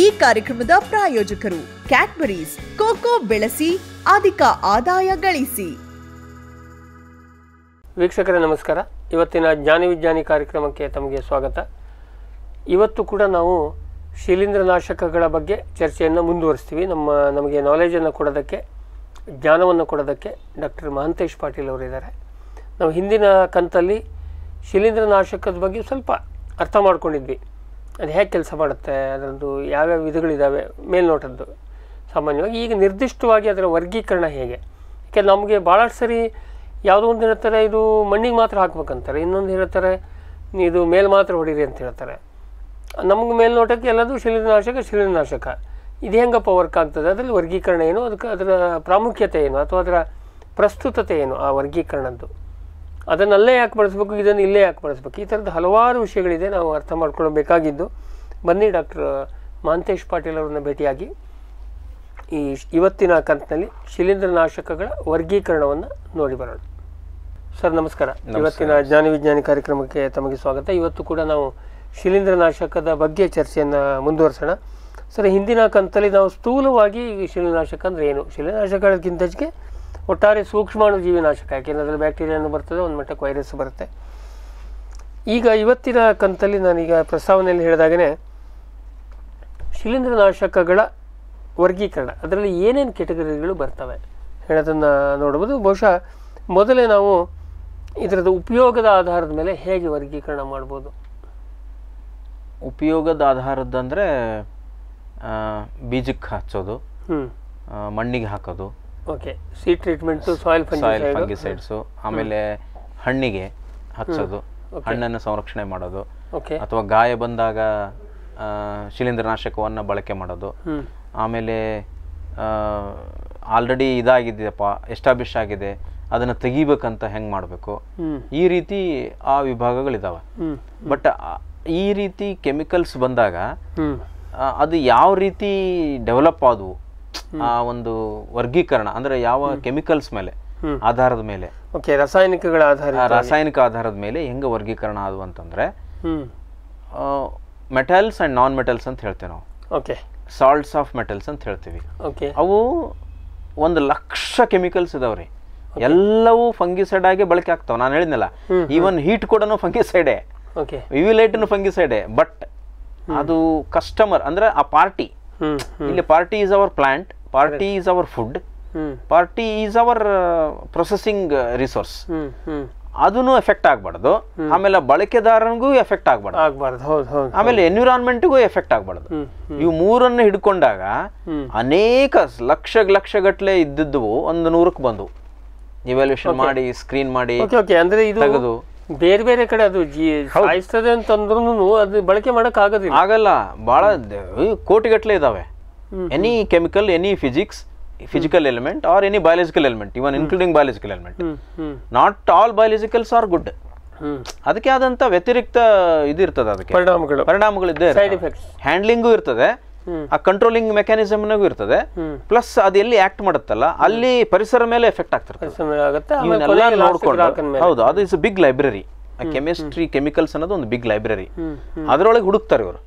ಈ ಕಾರ್ಯಕ್ರಮದ ಪ್ರಾಯೋಜಕರು ಕ್ಯಾಟ್ಬರೀಸ್ ಕೋಕೋ ಬೆಳೆಸಿ ಅಧಿಕ ಆದಾಯ ಗಳಿಸಿ ವೀಕ್ಷಕರೇ ನಮಸ್ಕಾರ ಇವತ್ತಿನ ಜ್ಞಾನ ವಿಜ್ಞಾನಿ ಕಾರ್ಯಕ್ರಮಕ್ಕೆ ತಮಗೆ ಸ್ವಾಗತ ಇವತ್ತು ಕೂಡ ನಾವು ನಾಶಕಗಳ ಬಗ್ಗೆ ಚರ್ಚೆಯನ್ನು ಮುಂದುವರಿಸ್ತೀವಿ ನಮ್ಮ ನಮಗೆ ನಾಲೆಜನ್ನು ಕೊಡೋದಕ್ಕೆ ಜ್ಞಾನವನ್ನು ಕೊಡೋದಕ್ಕೆ ಡಾಕ್ಟರ್ ಮಹಂತೇಶ್ ಪಾಟೀಲ್ ಅವರಿದ್ದಾರೆ ನಾವು ಹಿಂದಿನ ಕಂತಲ್ಲಿ ನಾಶಕದ ಬಗ್ಗೆ ಸ್ವಲ್ಪ ಅರ್ಥ ಮಾಡ್ಕೊಂಡಿದ್ವಿ ಅದು ಹೇಗೆ ಕೆಲಸ ಮಾಡುತ್ತೆ ಅದರದ್ದು ಯಾವ್ಯಾವ ವಿಧಗಳಿದ್ದಾವೆ ಮೇಲ್ನೋಟದ್ದು ಸಾಮಾನ್ಯವಾಗಿ ಈಗ ನಿರ್ದಿಷ್ಟವಾಗಿ ಅದರ ವರ್ಗೀಕರಣ ಹೇಗೆ ಯಾಕೆ ನಮಗೆ ಭಾಳಷ್ಟು ಸರಿ ಯಾವುದೋ ಒಂದು ಹೇಳ್ತಾರೆ ಇದು ಮಣ್ಣಿಗೆ ಮಾತ್ರ ಹಾಕ್ಬೇಕಂತಾರೆ ಇನ್ನೊಂದು ಹೇಳ್ತಾರೆ ಇದು ಮೇಲ್ ಮಾತ್ರ ಹೊಡೀರಿ ಅಂತ ಹೇಳ್ತಾರೆ ನಮ್ಗೆ ಮೇಲ್ನೋಟಕ್ಕೆ ಎಲ್ಲದೂ ಶಿಲೀನಾಶಕ ಶಿಲೀರ್ನಾಶಕ ಇದು ಹೆಂಗಪ್ಪ ವರ್ಕ್ ಆಗ್ತದೆ ಅದರಲ್ಲಿ ವರ್ಗೀಕರಣ ಏನು ಅದಕ್ಕೆ ಅದರ ಪ್ರಾಮುಖ್ಯತೆ ಏನು ಅಥವಾ ಅದರ ಪ್ರಸ್ತುತತೆ ಏನು ಆ ವರ್ಗೀಕರಣದ್ದು ಅದನ್ನಲ್ಲೇ ಯಾಕೆ ಬಳಸ್ಬೇಕು ಇದನ್ನು ಇಲ್ಲೇ ಯಾಕೆ ಬಳಸ್ಬೇಕು ಈ ಥರದ ಹಲವಾರು ವಿಷಯಗಳಿದೆ ನಾವು ಅರ್ಥ ಮಾಡ್ಕೊಳ್ಬೇಕಾಗಿದ್ದು ಬನ್ನಿ ಡಾಕ್ಟರ್ ಮಾಂತೇಶ್ ಪಾಟೀಲ್ ಅವರನ್ನು ಭೇಟಿಯಾಗಿ ಈ ಇವತ್ತಿನ ಕಂತಿನಲ್ಲಿ ಶಿಲೀಂಧ್ರನಾಶಕಗಳ ವರ್ಗೀಕರಣವನ್ನು ನೋಡಿ ಬರೋಣ ಸರ್ ನಮಸ್ಕಾರ ಇವತ್ತಿನ ಜ್ಞಾನ ವಿಜ್ಞಾನಿ ಕಾರ್ಯಕ್ರಮಕ್ಕೆ ತಮಗೆ ಸ್ವಾಗತ ಇವತ್ತು ಕೂಡ ನಾವು ಶಿಲೀಂಧ್ರನಾಶಕದ ಬಗ್ಗೆ ಚರ್ಚೆಯನ್ನು ಮುಂದುವರಿಸೋಣ ಸರ್ ಹಿಂದಿನ ಕಂತಲ್ಲಿ ನಾವು ಸ್ಥೂಲವಾಗಿ ನಾಶಕ ಅಂದರೆ ಏನು ಶಿಲೀನಾಶಕಕ್ಕಿಂತ ಹೆಚ್ಚಿಗೆ ಒಟ್ಟಾರೆ ಸೂಕ್ಷ್ಮಾಣು ನಾಶಕ ಯಾಕೆಂದರೆ ಅದರಲ್ಲಿ ಬ್ಯಾಕ್ಟೀರಿಯಾನು ಬರ್ತದೆ ಒಂದು ಮಟ್ಟಕ್ಕೆ ವೈರಸ್ ಬರುತ್ತೆ ಈಗ ಇವತ್ತಿನ ಕಂತಲ್ಲಿ ನಾನೀಗ ಪ್ರಸ್ತಾವನೆಯಲ್ಲಿ ಹೇಳಿದಾಗೇ ಶಿಲೀಂಧ್ರನಾಶಕಗಳ ವರ್ಗೀಕರಣ ಅದರಲ್ಲಿ ಏನೇನು ಕೆಟಗರಿಗಳು ಬರ್ತವೆ ಹೇಳೋದನ್ನು ನೋಡ್ಬೋದು ಬಹುಶಃ ಮೊದಲೇ ನಾವು ಇದರದ್ದು ಉಪಯೋಗದ ಆಧಾರದ ಮೇಲೆ ಹೇಗೆ ವರ್ಗೀಕರಣ ಮಾಡ್ಬೋದು ಉಪಯೋಗದ ಆಧಾರದ್ದು ಬೀಜಕ್ಕೆ ಹಚ್ಚೋದು ಮಣ್ಣಿಗೆ ಹಾಕೋದು okay seed treatment soil soil fungicides ಆಮೇಲೆ ಹಣ್ಣಿಗೆ ಹಚ್ಚೋದು ಹಣ್ಣನ್ನು ಸಂರಕ್ಷಣೆ ಮಾಡೋದು ಅಥವಾ ಗಾಯ ಬಂದಾಗ ಶಿಲೀಂಧ್ರನಾಶಕವನ್ನು ಬಳಕೆ ಮಾಡೋದು ಆಮೇಲೆ ಆಲ್ರೆಡಿ ಇದಾಗಿದೆಯಪ್ಪ ಎಸ್ಟಾಬ್ಲಿಷ್ ಆಗಿದೆ ಅದನ್ನು ತೆಗಿಬೇಕಂತ ಹೆಂಗ್ ಮಾಡಬೇಕು ಈ ರೀತಿ ಆ ವಿಭಾಗಗಳಿದಾವೆ ಬಟ್ ಈ ರೀತಿ ಕೆಮಿಕಲ್ಸ್ ಬಂದಾಗ ಅದು ಯಾವ ರೀತಿ ಡೆವಲಪ್ ಆದವು ಆ ಒಂದು ವರ್ಗೀಕರಣ ಅಂದ್ರೆ ಯಾವ ಕೆಮಿಕಲ್ಸ್ ಮೇಲೆ ಆಧಾರದ ಮೇಲೆ ಓಕೆ ರಾಸಾಯನಿಕಗಳ ಆಧಾರ ರಾಸಾಯನಿಕ ಆಧಾರದ ಮೇಲೆ ಹೆಂಗ ವರ್ಗೀಕರಣ ಆದವು ಅಂತಂದ್ರೆ ಮೆಟಲ್ಸ್ ಅಂಡ್ ನಾನ್ ಮೆಟಲ್ಸ್ ಅಂತ ಹೇಳ್ತೇವೆ ನಾವು ಓಕೆ ಸಾಲ್ಟ್ಸ್ ಆಫ್ ಮೆಟಲ್ಸ್ ಅಂತ ಹೇಳ್ತೀವಿ ಓಕೆ ಅವು ಒಂದು ಲಕ್ಷ ಕೆಮಿಕಲ್ಸ್ ಇದಾವೆ ರೀ ಎಲ್ಲವೂ ಫಂಗಿಸೈಡ್ ಆಗಿ ಬಳಕೆ ಆಗ್ತಾವೆ ನಾನು ಹೇಳಿದ್ನಲ್ಲ ಈವನ್ ಹೀಟ್ ಕೂಡ ಫಂಗಿಸೈಡೇ ವಿವಿಲೈಟ್ ಫಂಗಿಸೈಡೇ ಬಟ್ ಅದು ಕಸ್ಟಮರ್ ಅಂದ್ರೆ ಆ ಪಾರ್ಟಿ ಇಲ್ಲಿ party is our plant party is our food party is our processing resource ಅದನ್ನು ಎಫೆಕ್ಟ್ ಆಗಬಾರ್ದು ಆಮೇಲೆ ಬಳಕೆದಾರನಿಗೂ ಎಫೆಕ್ಟ್ ಆಗ್ಬಾರ್ದು ಆಮೇಲೆ ಎನ್ವಿರಾನ್ಮೆಂಟ್ಗೂ ಎಫೆಕ್ಟ್ ಆಗಬಾರ್ದು ಇವು ಮೂರನ್ನು ಹಿಡ್ಕೊಂಡಾಗ ಅನೇಕ ಲಕ್ಷ ಲಕ್ಷ ಗಟ್ಟಲೆ ಇದ್ದಿದ್ದವು ಒಂದು ನೂರಕ್ಕೆ ಬಂದವು ಇವ್ಯಾಲ್ಯೂಷನ್ ಮಾಡಿ ಸ್ಕ್ರೀನ್ ಮಾಡಿ ಅಂದ್ರೆ ಇದು ಬೇರೆ ಬೇರೆ ಕಡೆ ಅದು ಸಾಯಿಸ್ತದೆ ಅಂತಂದ್ರೂ ಅದು ಬಳಕೆ ಮಾಡಕ್ ಆಗೋದಿಲ್ಲ ಆಗಲ್ಲ ಬಹಳ ಕೋಟಿಗಟ್ಟಲೆ ಇದಾವೆ any chemical any physics physical element or any biological element even including biological element not all biologicals are good ಅದಕ್ಕೆ ಆದಂತ ವ್ಯತಿರಿಕ್ತ ಇದು ಇರ್ತದೆ ಅದಕ್ಕೆ ಪರಿಣಾಮಗಳು ಪರಿಣಾಮಗಳು ಇದ್ದೇ ಹ್ಯಾಂಡ್ಲಿಂಗು ಇರ್ತದೆ ಆ ಕಂಟ್ರೋಲಿಂಗ್ ಮೆಕ್ಯಾನಿಸಮ್ ಇರ್ತದೆ ಪ್ಲಸ್ ಅದು ಎಲ್ಲಿ ಆಕ್ಟ್ ಮಾಡುತ್ತಲ್ಲ ಅಲ್ಲಿ ಪರಿಸರ ಮೇಲೆ ಎಫೆಕ್ಟ್ ಆಗ್ತಿರ್ತದೆ ಹೌದು ಅದು is big library chemistry chemicals ಅನ್ನೋದು ಒಂದು ಬಿಗ್ ಲೈಬ್ರರಿ ಅದರೊಳಗೆ ಹುಡುಕ್ತಾರೆ ಇವರು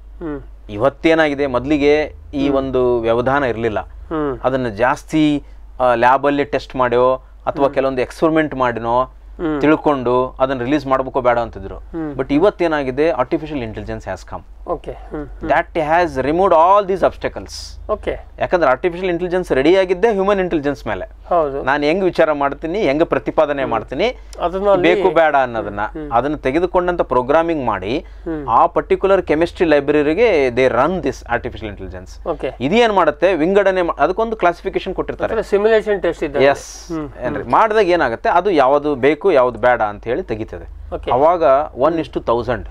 ಇವತ್ತೇನಾಗಿದೆ ಮೊದಲಿಗೆ ಈ ಒಂದು ವ್ಯವಧಾನ ಇರಲಿಲ್ಲ ಅದನ್ನ ಜಾಸ್ತಿ ಲ್ಯಾಬಲ್ಲಿ ಟೆಸ್ಟ್ ಮಾಡ್ಯೋ ಅಥವಾ ಕೆಲವೊಂದು ಎಕ್ಸ್ಪರಿಮೆಂಟ್ ಮಾಡಿನೋ ತಿಳ್ಕೊಂಡು ಅದನ್ನ ರಿಲೀಸ್ ಮಾಡ್ಬೇಕೋ ಬೇಡ ಅಂತಿದ್ರು ಬಟ್ ಇವತ್ತೇನಾಗಿದೆ artificial intelligence has come okay that has remove all these obstacles okay ಯಾಕಂದ್ರೆ ಆರ್ಟಿಫಿಷಿಯಲ್ ಇಂಟೆಲಿಜೆನ್ಸ್ ರೆಡಿ ಆಗಿದ್ದೆ ಹ್ಯೂಮನ್ ಇಂಟೆಲಿಜೆನ್ಸ್ ಮೇಲೆ ನಾನು ಹೆಂಗ್ ವಿಚಾರ ಮಾಡ್ತೀನಿ ಹೆಂಗ್ ಪ್ರತಿಪಾದನೆ ಮಾಡ್ತೀನಿ ಬೇಕು ಬೇಡ ಅನ್ನೋದನ್ನ ಅದನ್ನ ತೆಗೆದುಕೊಂಡಂತ ಪ್ರೋಗ್ರಾಮಿಂಗ್ ಮಾಡಿ ಆ ಪರ್ಟಿಕ್ಯುಲರ್ ಕೆಮಿಸ್ಟ್ರಿ ಲೈಬ್ರರಿಗೆ they run this artificial intelligence ಇದೇನ್ ಮಾಡುತ್ತೆ ವಿಂಗಡಣೆ ಅದಕ್ಕೊಂದು ಕ್ಲಾಸಿಫಿಕೇಶನ್ ಕೊಟ್ಟಿರ್ತಾರೆ ಸಿಮ್ಯುಲೇಷನ್ ಟೆಸ್ಟ್ ಎಸ್ ಏನ್ರಿ ಮಾಡಿದಾಗ ಏನಾಗುತ್ತೆ ಅದು ಯಾವ್ದು ಬೇಕು ಯಾವುದು ಬೇಡ ಅಂತ ಹೇಳಿ ತೆಗಿತದೆ ಅವಾಗ ಒನ್ ಇಷ್ಟು ತೌಸಂಡ್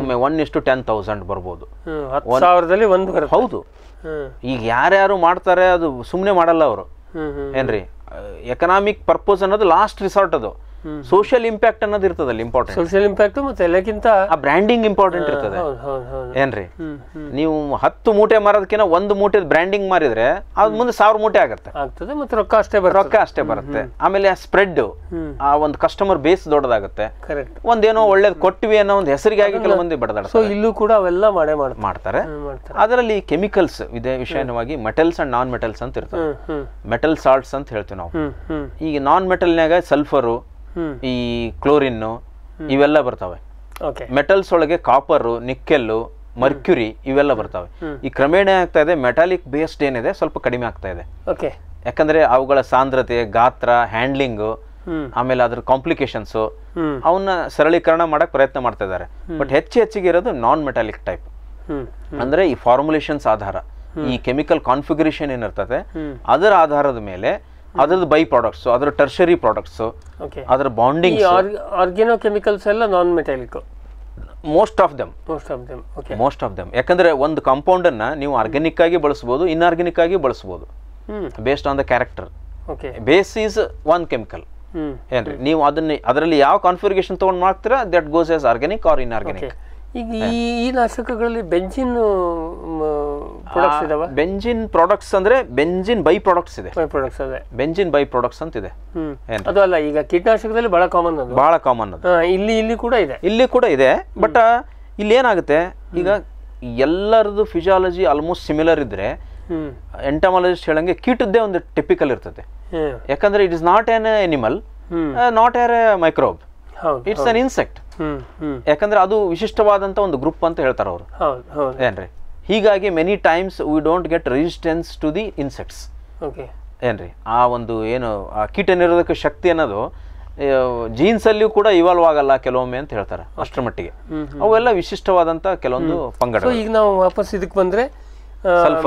ಒಮ್ಮೆ ಒನ್ ಇಷ್ಟು ಟೆನ್ ತೌಸಂಡ್ ಬರ್ಬೋದು ಸಾವಿರದಲ್ಲಿ ಒಂದು ಹೌದು ಈಗ ಯಾರ್ಯಾರು ಮಾಡ್ತಾರೆ ಅದು ಸುಮ್ಮನೆ ಮಾಡಲ್ಲ ಅವರು ಏನ್ರಿ ಎಕನಾಮಿಕ್ ಪರ್ಪಸ್ ಅನ್ನೋದು ಲಾಸ್ಟ್ ರಿಸಾರ್ಟ್ ಅದು ಸೋಷಿಯಲ್ ಇಂಪ್ಯಾಕ್ಟ್ ಅನ್ನೋದು ಇರ್ತದೆ ಅಲ್ಲಿ ಇಂಪಾರ್ಟೆಂಟ್ ಸೋಷಿಯಲ್ ಇಂಪ್ಯಾಕ್ಟ್ ಮತ್ತೆ ಎಲ್ಲಕ್ಕಿಂತ ಆ ಬ್ರ್ಯಾಂಡಿಂಗ್ ಇಂಪಾರ್ಟೆಂಟ್ ಇರ್ತದೆ ಏನ್ರಿ ನೀವು ಹತ್ತು ಮೂಟೆ ಮಾರೋದಕ್ಕಿಂತ ಒಂದು ಮೂಟೆ ಬ್ರ್ಯಾಂಡಿಂಗ್ ಮಾರಿದ್ರೆ ಅದ್ ಮುಂದೆ ಸಾವಿರ ಮೂಟೆ ಆಗುತ್ತೆ ಆಗ್ತದೆ ಮತ್ತೆ ರೊಕ್ಕ ಅಷ್ಟೇ ರೊಕ್ಕ ಅಷ್ಟೇ ಬರುತ್ತೆ ಆಮೇಲೆ ಆ ಸ್ಪ್ರೆಡ್ ಆ ಒಂದು ಕಸ್ಟಮರ್ ಬೇಸ್ ದೊಡ್ಡದಾಗುತ್ತೆ ಒಂದೇನೋ ಒಳ್ಳೇದು ಕೊಟ್ಟಿವಿ ಅನ್ನೋ ಒಂದು ಹೆಸರಿಗಾಗಿ ಕೆಲವು ಬಡದಾಡ ಸೊ ಇಲ್ಲೂ ಕೂಡ ಅವೆಲ್ಲ ಮಾಡೇ ಮಾಡ್ತಾರೆ ಅದರಲ್ಲಿ ಕೆಮಿಕಲ್ಸ್ ಇದೆ ವಿಷಯವಾಗಿ ಮೆಟಲ್ಸ್ ಅಂಡ್ ನಾನ್ ಮೆಟಲ್ಸ್ ಅಂತ ಇರ್ತವೆ ಮೆಟಲ್ ಸಾಲ್ಟ್ಸ್ ಅಂತ ಹೇಳ್ತೀವಿ ನಾವು ಈಗ ನಾನ್ ಮೆಟಲ್ನಾಗ ಸಲ್ಫರು ಈ ಕ್ಲೋರಿನ್ನು ಇವೆಲ್ಲ ಬರ್ತವೆ ಮೆಟಲ್ಸ್ ಒಳಗೆ ಕಾಪರು ನಿಕ್ಕೆಲ್ಲು ಮರ್ಕ್ಯುರಿ ಇವೆಲ್ಲ ಬರ್ತವೆ ಈ ಕ್ರಮೇಣ ಆಗ್ತಾ ಇದೆ ಮೆಟಾಲಿಕ್ ಬೇಸ್ಡ್ ಏನಿದೆ ಸ್ವಲ್ಪ ಕಡಿಮೆ ಆಗ್ತಾ ಇದೆ ಯಾಕಂದ್ರೆ ಅವುಗಳ ಸಾಂದ್ರತೆ ಗಾತ್ರ ಹ್ಯಾಂಡ್ಲಿಂಗು ಆಮೇಲೆ ಅದ್ರ ಕಾಂಪ್ಲಿಕೇಶನ್ಸ್ ಅವನ್ನ ಸರಳೀಕರಣ ಮಾಡಕ್ ಪ್ರಯತ್ನ ಮಾಡ್ತಾ ಇದ್ದಾರೆ ಬಟ್ ಹೆಚ್ಚು ಹೆಚ್ಚಿಗೆ ಇರೋದು ನಾನ್ ಮೆಟಾಲಿಕ್ ಟೈಪ್ ಅಂದ್ರೆ ಈ ಫಾರ್ಮುಲೇಷನ್ಸ್ ಆಧಾರ ಈ ಕೆಮಿಕಲ್ ಕಾನ್ಫಿಗರೇಷನ್ ಏನಿರ್ತದೆ ಅದರ ಆಧಾರದ ಮೇಲೆ ಅದರದ್ದು ಬೈ ಪ್ರಾಡಕ್ಟ್ಸ್ ಅದರ ಟರ್ಷರಿ ಪ್ರಾಡಕ್ಟ್ಸ್ ಅದರ ಬಾಂಡಿಂಗ್ ಆರ್ಗ್ಯಾನೋ ಕೆಮಿಕಲ್ಸ್ ಎಲ್ಲ non metallic most of them most of them okay most of them ಯಾಕಂದ್ರೆ ಒಂದು ಕಾಂಪೌಂಡ್ ಅನ್ನ ನೀವು ಆರ್ಗ್ಯಾನಿಕ್ ಆಗಿ ಬಳಸಬಹುದು ಇನ್ಆರ್ಗ್ಯಾನಿಕ್ ಆಗಿ ಬಳಸಬಹುದು based on the character okay base is one chemical ಏನ್ರಿ ನೀವು ಅದನ್ನ ಅದರಲ್ಲಿ ಯಾವ ಕಾನ್ಫಿಗರೇಷನ್ ತಗೊಂಡ್ ಮಾಡ್ತೀರ that goes as organic or inorganic ಈಗ ಈ ನಾಶಕಗಳಲ್ಲಿ ಬೆಂಜಿನ್ ಪ್ರಾಡಕ್ಟ್ಸ್ ಬೆಂಜಿನ್ ಪ್ರಾಡಕ್ಟ್ಸ್ ಅಂದ್ರೆ ಬೆಂಜಿನ್ ಬೈ ಪ್ರಾಡಕ್ಟ್ಸ್ ಇದೆ ಬೈ ಪ್ರಾಡಕ್ಟ್ಸ್ ಅದೇ ಬೆಂಜಿನ್ ಬೈ ಪ್ರಾಡಕ್ಟ್ಸ್ ಅಂತ ಇದೆ ಅದು ಅಲ್ಲ ಈಗ ಕೀಟನಾಶಕದಲ್ಲಿ ಬಹಳ ಕಾಮನ್ ಅದು ಬಹಳ ಕಾಮನ್ ಅದು ಇಲ್ಲಿ ಇಲ್ಲಿ ಕೂಡ ಇದೆ ಇಲ್ಲಿ ಕೂಡ ಇದೆ ಬಟ್ ಇಲ್ಲಿ ಏನಾಗುತ್ತೆ ಈಗ ಎಲ್ಲರದು ಫಿಸಿಯಾಲಜಿ ಆಲ್ಮೋಸ್ಟ್ ಸಿಮಿಲರ್ ಇದ್ರೆ ಎಂಟಮಾಲಜಿಸ್ಟ್ ಹೇಳಂಗೆ ಕೀಟದ್ದೇ ಒಂದು ಟಿಪಿಕಲ್ ಇರ್ತದೆ ಯಾಕಂದ್ರೆ it is not an animal not a microbe it's an insect ಯಾಕಂದ್ರೆ ಅದು ವಿಶಿಷ್ಟವಾದಂತ ಒಂದು ಗ್ರೂಪ್ ಅಂತ ಹೇಳ್ತಾರ ಅವರು ಏನ್ರಿ ಹೀಗಾಗಿ many times we don't get resistance to the insects okay ಏನ್ರಿ ಆ ಒಂದು ಏನು ಆ ಕೀಟ ನಿರೋಧಕ ಶಕ್ತಿ ಅನ್ನೋದು ಜೀನ್ಸಲ್ಲಿಯೂ ಕೂಡ ಇವಾಲ್ವ್ ಆಗಲ್ಲ ಕೆಲವೊಮ್ಮೆ ಅಂತ ಹೇಳ್ತಾರೆ ಅಷ್ಟರ ಮಟ್ಟಿಗೆ ಅವೆಲ್ಲ ವಿಶಿಷ್ಟವಾದಂಥ ಕೆಲವೊಂದು ಪಂಗಡ ಈಗ ನಾವು ವಾಪಸ್ ಇದಕ್ಕೆ ಬಂದರೆ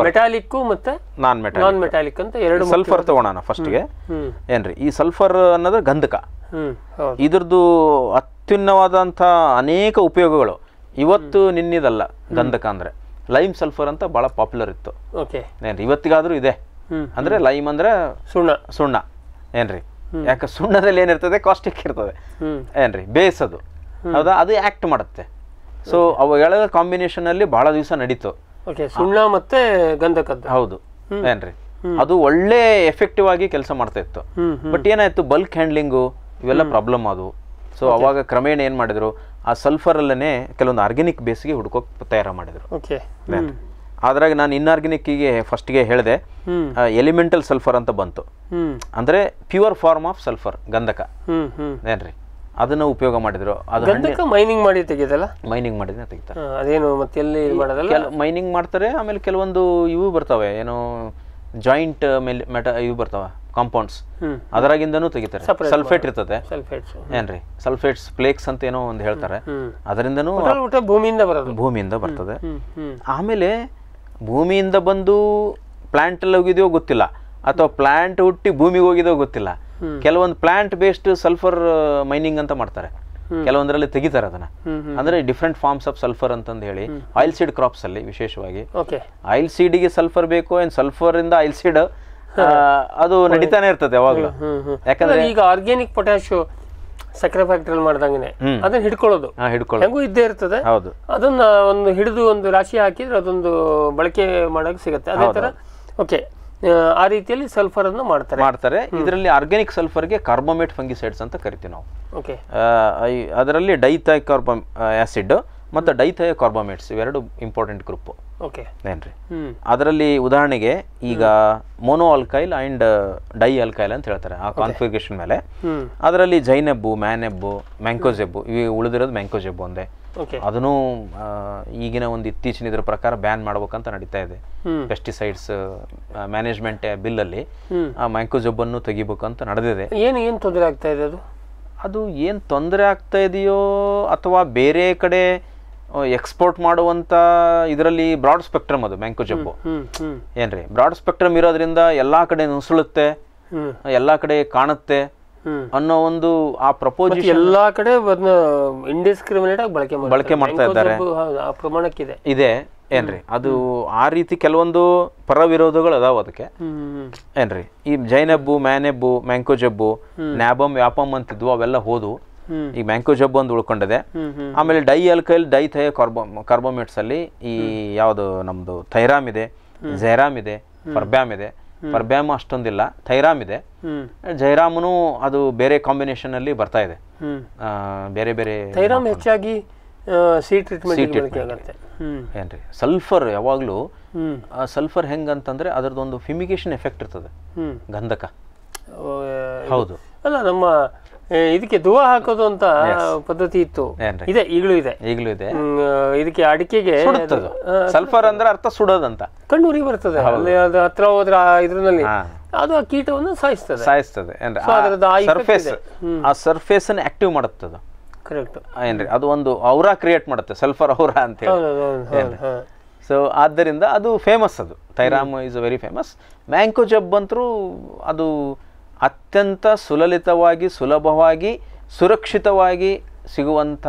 ಮೆಟಾಲಿಕ್ ಮತ್ತೆ ನಾನ್ ಮೆಟಾಲಿಕ್ ಮೆಟಾಲಿಕ್ ಅಂತ ಎರಡು ಸಲ್ಫರ್ ತಗೋಣ ಫಸ್ಟ್ಗೆ ಏನ್ರಿ ಈ ಸಲ್ಫರ್ ಅನ್ನೋದು ಗಂಧಕ ಇದ್ರದ್ದು ಅತ್ಯುನ್ನವಾದಂಥ ಅನೇಕ ಉಪಯೋಗಗಳು ಇವತ್ತು ನಿನ್ನಿದಲ್ಲ ಗಂಧಕ ಅಂದ್ರೆ ಲೈಮ್ ಸಲ್ಫರ್ ಅಂತ ಬಹಳ ಪಾಪ್ಯುಲರ್ ಇತ್ತು ಓಕೆ ಏನ್ರಿ ಇವತ್ತಿಗಾದರೂ ಇದೆ ಅಂದ್ರೆ ಲೈಮ್ ಅಂದ್ರೆ ಸುಣ್ಣ ಸುಣ್ಣ ಏನ್ರಿ ಯಾಕೆ ಸುಣ್ಣದಲ್ಲಿ ಏನಿರ್ತದೆ ಕಾಸ್ಟಿಕ್ ಇರ್ತದೆ ಏನ್ರಿ ಬೇಸ್ ಅದು ಹೌದಾ ಅದು ಆಕ್ಟ್ ಮಾಡುತ್ತೆ ಸೊ ಕಾಂಬಿನೇಷನ್ ಅಲ್ಲಿ ಬಹಳ ದಿವಸ ನಡೀತು ಸುಣ್ಣ ಮತ್ತೆ ಗಂಧಕದ್ದು ಹೌದು ಏನ್ರಿ ಅದು ಒಳ್ಳೆ ಎಫೆಕ್ಟಿವ್ ಆಗಿ ಕೆಲಸ ಮಾಡ್ತಾ ಇತ್ತು ಬಟ್ ಏನಾಯ್ತು ಬಲ್ಕ್ ಹ್ಯಾಂಡ್ಲಿಂಗು ಇವೆಲ್ಲ ಪ್ರಾಬ್ಲಮ್ ಅದು ಸೊ ಅವಾಗ ಕ್ರಮೇಣ ಏನು ಮಾಡಿದ್ರು ಆ ಸಲ್ಫರಲ್ಲೇ ಕೆಲವೊಂದು ಆರ್ಗ್ಯಾನಿಕ್ ಬೇಸ್ಗೆ ಹುಡ್ಕೋಕ್ ತಯಾರ ಮಾಡಿದ್ರು ಓಕೆ ಅದ್ರಾಗ ನಾನು ಫಸ್ಟ್ ಫಸ್ಟ್ಗೆ ಹೇಳಿದೆ ಎಲಿಮೆಂಟಲ್ ಸಲ್ಫರ್ ಅಂತ ಬಂತು ಅಂದ್ರೆ ಪ್ಯೂರ್ ಫಾರ್ಮ್ ಆಫ್ ಸಲ್ಫರ್ ಗಂಧಕ ಏನ್ರಿ ಅದನ್ನ ಉಪಯೋಗ ಮಾಡಿದ್ರು ಅದು ಮೈನಿಂಗ್ ಮಾಡಿ ತೆಗಿದಲ್ಲ ಮೈನಿಂಗ್ ಮಾಡಿದ್ರೆ ತೆಗಿತಾರೆ ಅದೇನು ಮತ್ತೆ ಮೈನಿಂಗ್ ಮಾಡ್ತಾರೆ ಆಮೇಲೆ ಕೆಲವೊಂದು ಇವು ಬರ್ತವೆ ಏನೋ ಜಾಯಿಂಟ್ ಮೆಲ್ ಮೆಟ ಇವು ಬರ್ತಾವೆ ಕಾಂಪೌಂಡ್ಸ್ ಅದರಾಗಿಂದನು ತೆಗಿತಾರೆ ಸಲ್ಫೇಟ್ ಇರ್ತದೆ ಏನ್ರಿ ಸಲ್ಫೇಟ್ಸ್ ಪ್ಲೇಕ್ಸ್ ಅಂತ ಏನೋ ಒಂದು ಹೇಳ್ತಾರೆ ಅದರಿಂದನು ಭೂಮಿಯಿಂದ ಭೂಮಿಯಿಂದ ಬರ್ತದೆ ಆಮೇಲೆ ಭೂಮಿಯಿಂದ ಬಂದು ಪ್ಲಾಂಟ್ ಅಲ್ಲಿ ಹೋಗಿದೆಯೋ ಗೊತ್ತಿಲ್ಲ ಅಥವಾ ಪ್ಲಾಂಟ್ ಹುಟ್ಟಿ ಭೂಮಿಗೆ ಹೋಗಿದೆಯೋ ಗೊತ್ತಿಲ್ಲ ಕೆಲವೊಂದು ಪ್ಲಾಂಟ್ ಬೇಸ್ಡ್ ಸಲ್ಫರ್ ಮೈನಿಂಗ್ ಅಂತ ಮಾಡ್ತಾರೆ ಕೆಲವೊಂದರಲ್ಲಿ ತೆಗಿತಾರೆ ಅದನ್ನ ಅಂದ್ರೆ ಡಿಫ್ರೆಂಟ್ ಫಾರ್ಮ್ಸ್ ಆಫ್ ಸಲ್ಫರ್ ಅಂತಂದು ಹೇಳಿ ಆಯಿಲ್ ಸೀಡ್ ಕ್ರಾಪ್ಸ್ ಅಲ್ಲಿ ವಿಶೇಷವಾಗಿ ಆಯಿಲ್ ಸೀಡಿಗೆ ಸಲ್ಫರ್ ಬೇಕು ಅಂಡ್ ಸಲ್ಫರ್ ಇಂದ ಆಯಿಲ್ ಸೀಡ್ ಅದು ನಡೀತಾನೆ ಇರ್ತದೆ ಯಾವಾಗ್ಲೂ ಯಾಕಂದ್ರೆ ಈಗ ಆರ್ಗ್ಯಾನಿಕ್ ಪೊಟ್ಯಾಶೋ ಸಕ್ಕರೆ ಫ್ಯಾಕ್ಟ್ರಿ ಮಾಡ್ದಂಗೆ ಅದನ್ನ ಹಿಡ್ಕೊಳ್ಳೋದು ಹೆಂಗೂ ಇದ್ದೇ ಇರ್ತದೆ ಹೌದು ಅದನ್ನ ಒಂದು ಹಿಡಿದು ಒಂದು ರಾಶಿ ಹಾಕಿದ್ರೆ ಅದೊಂದು ಬಳಕೆ ಮಾಡೋಕೆ ಸಿಗುತ್ತೆ ಅದೇ ತರ ಓಕೆ ಆ ರೀತಿಯಲ್ಲಿ ಸಲ್ಫರ್ ಅನ್ನು ಮಾಡ್ತಾರೆ ಮಾಡ್ತಾರೆ ಇದರಲ್ಲಿ ಆರ್ಗ್ಯಾನಿಕ್ ಗೆ ಕಾರ್ಬೋಮೇಟ್ ಫಂಗಿಸೈಡ್ಸ್ ಅಂತ ಕರಿತೀವಿ ನಾವು ಓಕೆ ಅದರಲ್ಲಿ ಡೈಥೈ ಕಾರ್ಬಮ್ ಆಸಿಡ್ ಮತ್ತು ಡೈಥಯ ಕಾರ್ಬೋಮೇಟ್ಸ್ ಇವೆರಡು ಇಂಪಾರ್ಟೆಂಟ್ ಗ್ರೂಪ್ ಓಕೆ ಏನ್ರಿ ಅದರಲ್ಲಿ ಉದಾಹರಣೆಗೆ ಈಗ mono alkyl and di alkyl ಅಂತ ಹೇಳ್ತಾರೆ ಆ ಕಾನ್ಫಿಗೇಷನ್ ಮೇಲೆ ಅದರಲ್ಲಿ ಜೈನೆಬ್ಬು ಮ್ಯಾನೆಬ್ಬು ಮ್ಯಾಂಕೋಜೆಬ್ಬು ಇವು ಉಳಿದಿರೋದು ಮ್ಯಾಂಕೋಜೆಬ್ಬು ಒಂದೇ ಅದನ್ನು ಈಗಿನ ಒಂದು ಇತ್ತೀಚಿನ ಇದರ ಪ್ರಕಾರ ಬ್ಯಾನ್ ಮಾಡಬೇಕಂತ ನಡೀತಾ ಇದೆ ಪೆಸ್ಟಿಸೈಡ್ಸ್ ಮ್ಯಾನೇಜ್ಮೆಂಟ್ ಬಿಲ್ ಅಲ್ಲಿ ಆ ಮ್ಯಾಂಕೋಜೆಬ್ಬನ್ನು ತೆಗಿಬೇಕಂತ ನಡೆದಿದೆ ಏನು ಏನು ತೊಂದರೆ ಆಗ್ತಾ ಇದೆ ಅದು ಅದು ಏನು ತೊಂದರೆ ಆಗ್ತಾ ಇದೆಯೋ ಅಥವಾ ಬೇರೆ ಕಡೆ ಎಕ್ಸ್ಪೋರ್ಟ್ ಮಾಡುವಂತ ಇದರಲ್ಲಿ ಬ್ರಾಡ್ ಸ್ಪೆಕ್ಟ್ರಮ್ ಅದು ಮ್ಯಾಂಕೋ ಜಬ್ಬು ಏನ್ರಿ ಬ್ರಾಡ್ ಸ್ಪೆಕ್ಟ್ರಮ್ ಇರೋದ್ರಿಂದ ಎಲ್ಲಾ ಕಡೆ ನುಸುಳುತ್ತೆ ಎಲ್ಲಾ ಕಡೆ ಕಾಣುತ್ತೆ ಅನ್ನೋ ಒಂದು ಆ ಪ್ರಪೋಸ್ ಎಲ್ಲಾ ಕಡೆ ಇಂಡಿಸ್ಕ್ರಿಮಿನೇಟ್ ಆಗಿ ಬಳಕೆ ಬಳಕೆ ಮಾಡ್ತಾ ಇದ್ದಾರೆ ಇದೆ ಏನ್ರಿ ಅದು ಆ ರೀತಿ ಕೆಲವೊಂದು ಪರ ವಿರೋಧಗಳು ಅದಾವ ಅದಕ್ಕೆ ಏನ್ರಿ ಈ ಜೈನಬ್ಬು ಮ್ಯಾನೆಬ್ಬು ಮ್ಯಾಂಕೋ ಜಬ್ಬು ನ್ಯಾಬಮ್ ವ್ಯಾಪಮ್ ಅಂತಿದ್ವು ಅವೆಲ್ಲ ಹೋದು ಈ ಮ್ಯಾಂಕೋ ಜಬ್ ಒಂದು ಉಳ್ಕೊಂಡಿದೆ ಆಮೇಲೆ di alkyl di thio carbo carbamates ಅಲ್ಲಿ ಈ ಯಾವುದು ನಮ್ದು ಥೈರಾಮ್ ಇದೆ ಜೈರಾಮ್ ಇದೆ ಫರ್ಬ್ಯಾಮ್ ಇದೆ ಫರ್ಬ್ಯಾಮ್ ಅಷ್ಟೊಂದಿಲ್ಲ ಥೈರಾಮ್ ಇದೆ ಜೈರಾಮನು ಅದು ಬೇರೆ ಕಾಂಬಿನೇಷನ್ ಅಲ್ಲಿ ಬರ್ತಾ ಇದೆ ಬೇರೆ ಬೇರೆ ಥೈರಾಮ್ ಹೆಚ್ಚಾಗಿ ಏನ್ರಿ ಸಲ್ಫರ್ ಯಾವಾಗ್ಲೂ ಸಲ್ಫರ್ ಹೆಂಗಂತಂದ್ರೆ ಅದರದೊಂದು ಫಿಮಿಗೇಷನ್ ಎಫೆಕ್ಟ್ ಇರ್ತದೆ ಗಂಧಕ ಹೌದು ಅಲ್ಲ ನಮ್ಮ ಇದಕ್ಕೆ ದುವ ಹಾಕೋದು ಅಂತ ಪದ್ಧತಿ ಇತ್ತು ಇದೆ ಈಗಲೂ ಇದೆ ಈಗಲೂ ಇದೆ ಇದಕ್ಕೆ ಅಡಿಕೆಗೆ ಸಲ್ಫರ್ ಅಂದ್ರೆ ಅರ್ಥ ಸುಡೋದಂತ ಕಣ್ಣೂರಿ ಬರ್ತದೆ ಹತ್ರ ಹೋದ್ರ ಇದ್ರಲ್ಲಿ ಅದು ಆ ಕೀಟವನ್ನು ಸಾಯಿಸ್ತದೆ ಸಾಯಿಸ್ತದೆ ಸರ್ಫೇಸ್ ಆ ಸರ್ಫೇಸ್ ಅನ್ನು ಆಕ್ಟಿವ್ ಮಾಡುತ್ತದೆ ಕರೆಕ್ಟ್ ಏನ್ರಿ ಅದು ಒಂದು ಔರಾ ಕ್ರಿಯೇಟ್ ಮಾಡುತ್ತೆ ಸಲ್ಫರ್ ಔರಾ ಅಂತ ಹೇಳಿ ಸೊ ಆದ್ದರಿಂದ ಅದು ಫೇಮಸ್ ಅದು thiram is very famous mancozeb ಅಂತರೂ ಅದು ಅತ್ಯಂತ ಸುಲಲಿತವಾಗಿ ಸುಲಭವಾಗಿ ಸುರಕ್ಷಿತವಾಗಿ ಸಿಗುವಂಥ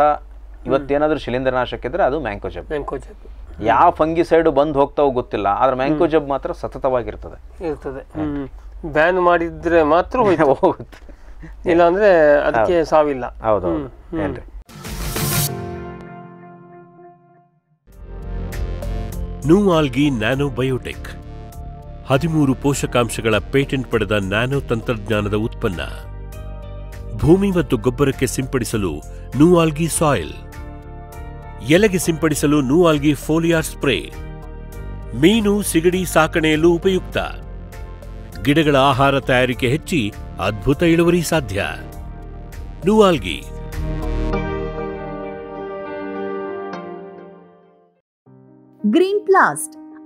ಇವತ್ತೇನಾದರೂ ಇದ್ರೆ ಅದು ಮ್ಯಾಂಕೋಜಬ್ ಮ್ಯಾಂಕೋಜಬ್ ಯಾವ ಫಂಗಿ ಸೈಡು ಬಂದು ಹೋಗ್ತಾವೋ ಗೊತ್ತಿಲ್ಲ ಆದ್ರೆ ಮ್ಯಾಂಕೋಜಬ್ ಮಾತ್ರ ಸತತವಾಗಿರ್ತದೆ ಇರ್ತದೆ ಬ್ಯಾನ್ ಮಾಡಿದ್ರೆ ಮಾತ್ರ ಹೋಗುತ್ತೆ ಇಲ್ಲ ಅಂದ್ರೆ ಅದಕ್ಕೆ ಸಾವಿಲ್ಲ ಹೌದು ಏನ್ರಿ ನೂವಾಲ್ಗಿ ನ್ಯಾನೋ ಬಯೋಟೆಕ್ ಹದಿಮೂರು ಪೋಷಕಾಂಶಗಳ ಪೇಟೆಂಟ್ ಪಡೆದ ನ್ಯಾನೋ ತಂತ್ರಜ್ಞಾನದ ಉತ್ಪನ್ನ ಭೂಮಿ ಮತ್ತು ಗೊಬ್ಬರಕ್ಕೆ ಸಿಂಪಡಿಸಲು ನೂಆಲ್ಗಿ ಸಾಯಿಲ್ ಎಲೆಗೆ ಸಿಂಪಡಿಸಲು ಆಲ್ಗಿ ಫೋಲಿಯಾರ್ ಸ್ಪ್ರೇ ಮೀನು ಸಿಗಡಿ ಸಾಕಣೆಯಲ್ಲೂ ಉಪಯುಕ್ತ ಗಿಡಗಳ ಆಹಾರ ತಯಾರಿಕೆ ಹೆಚ್ಚಿ ಅದ್ಭುತ ಇಳುವರಿ ಸಾಧ್ಯ ನೂಆಲ್ಗಿ ಗ್ರೀನ್ ಪ್ಲಾಸ್ಟ್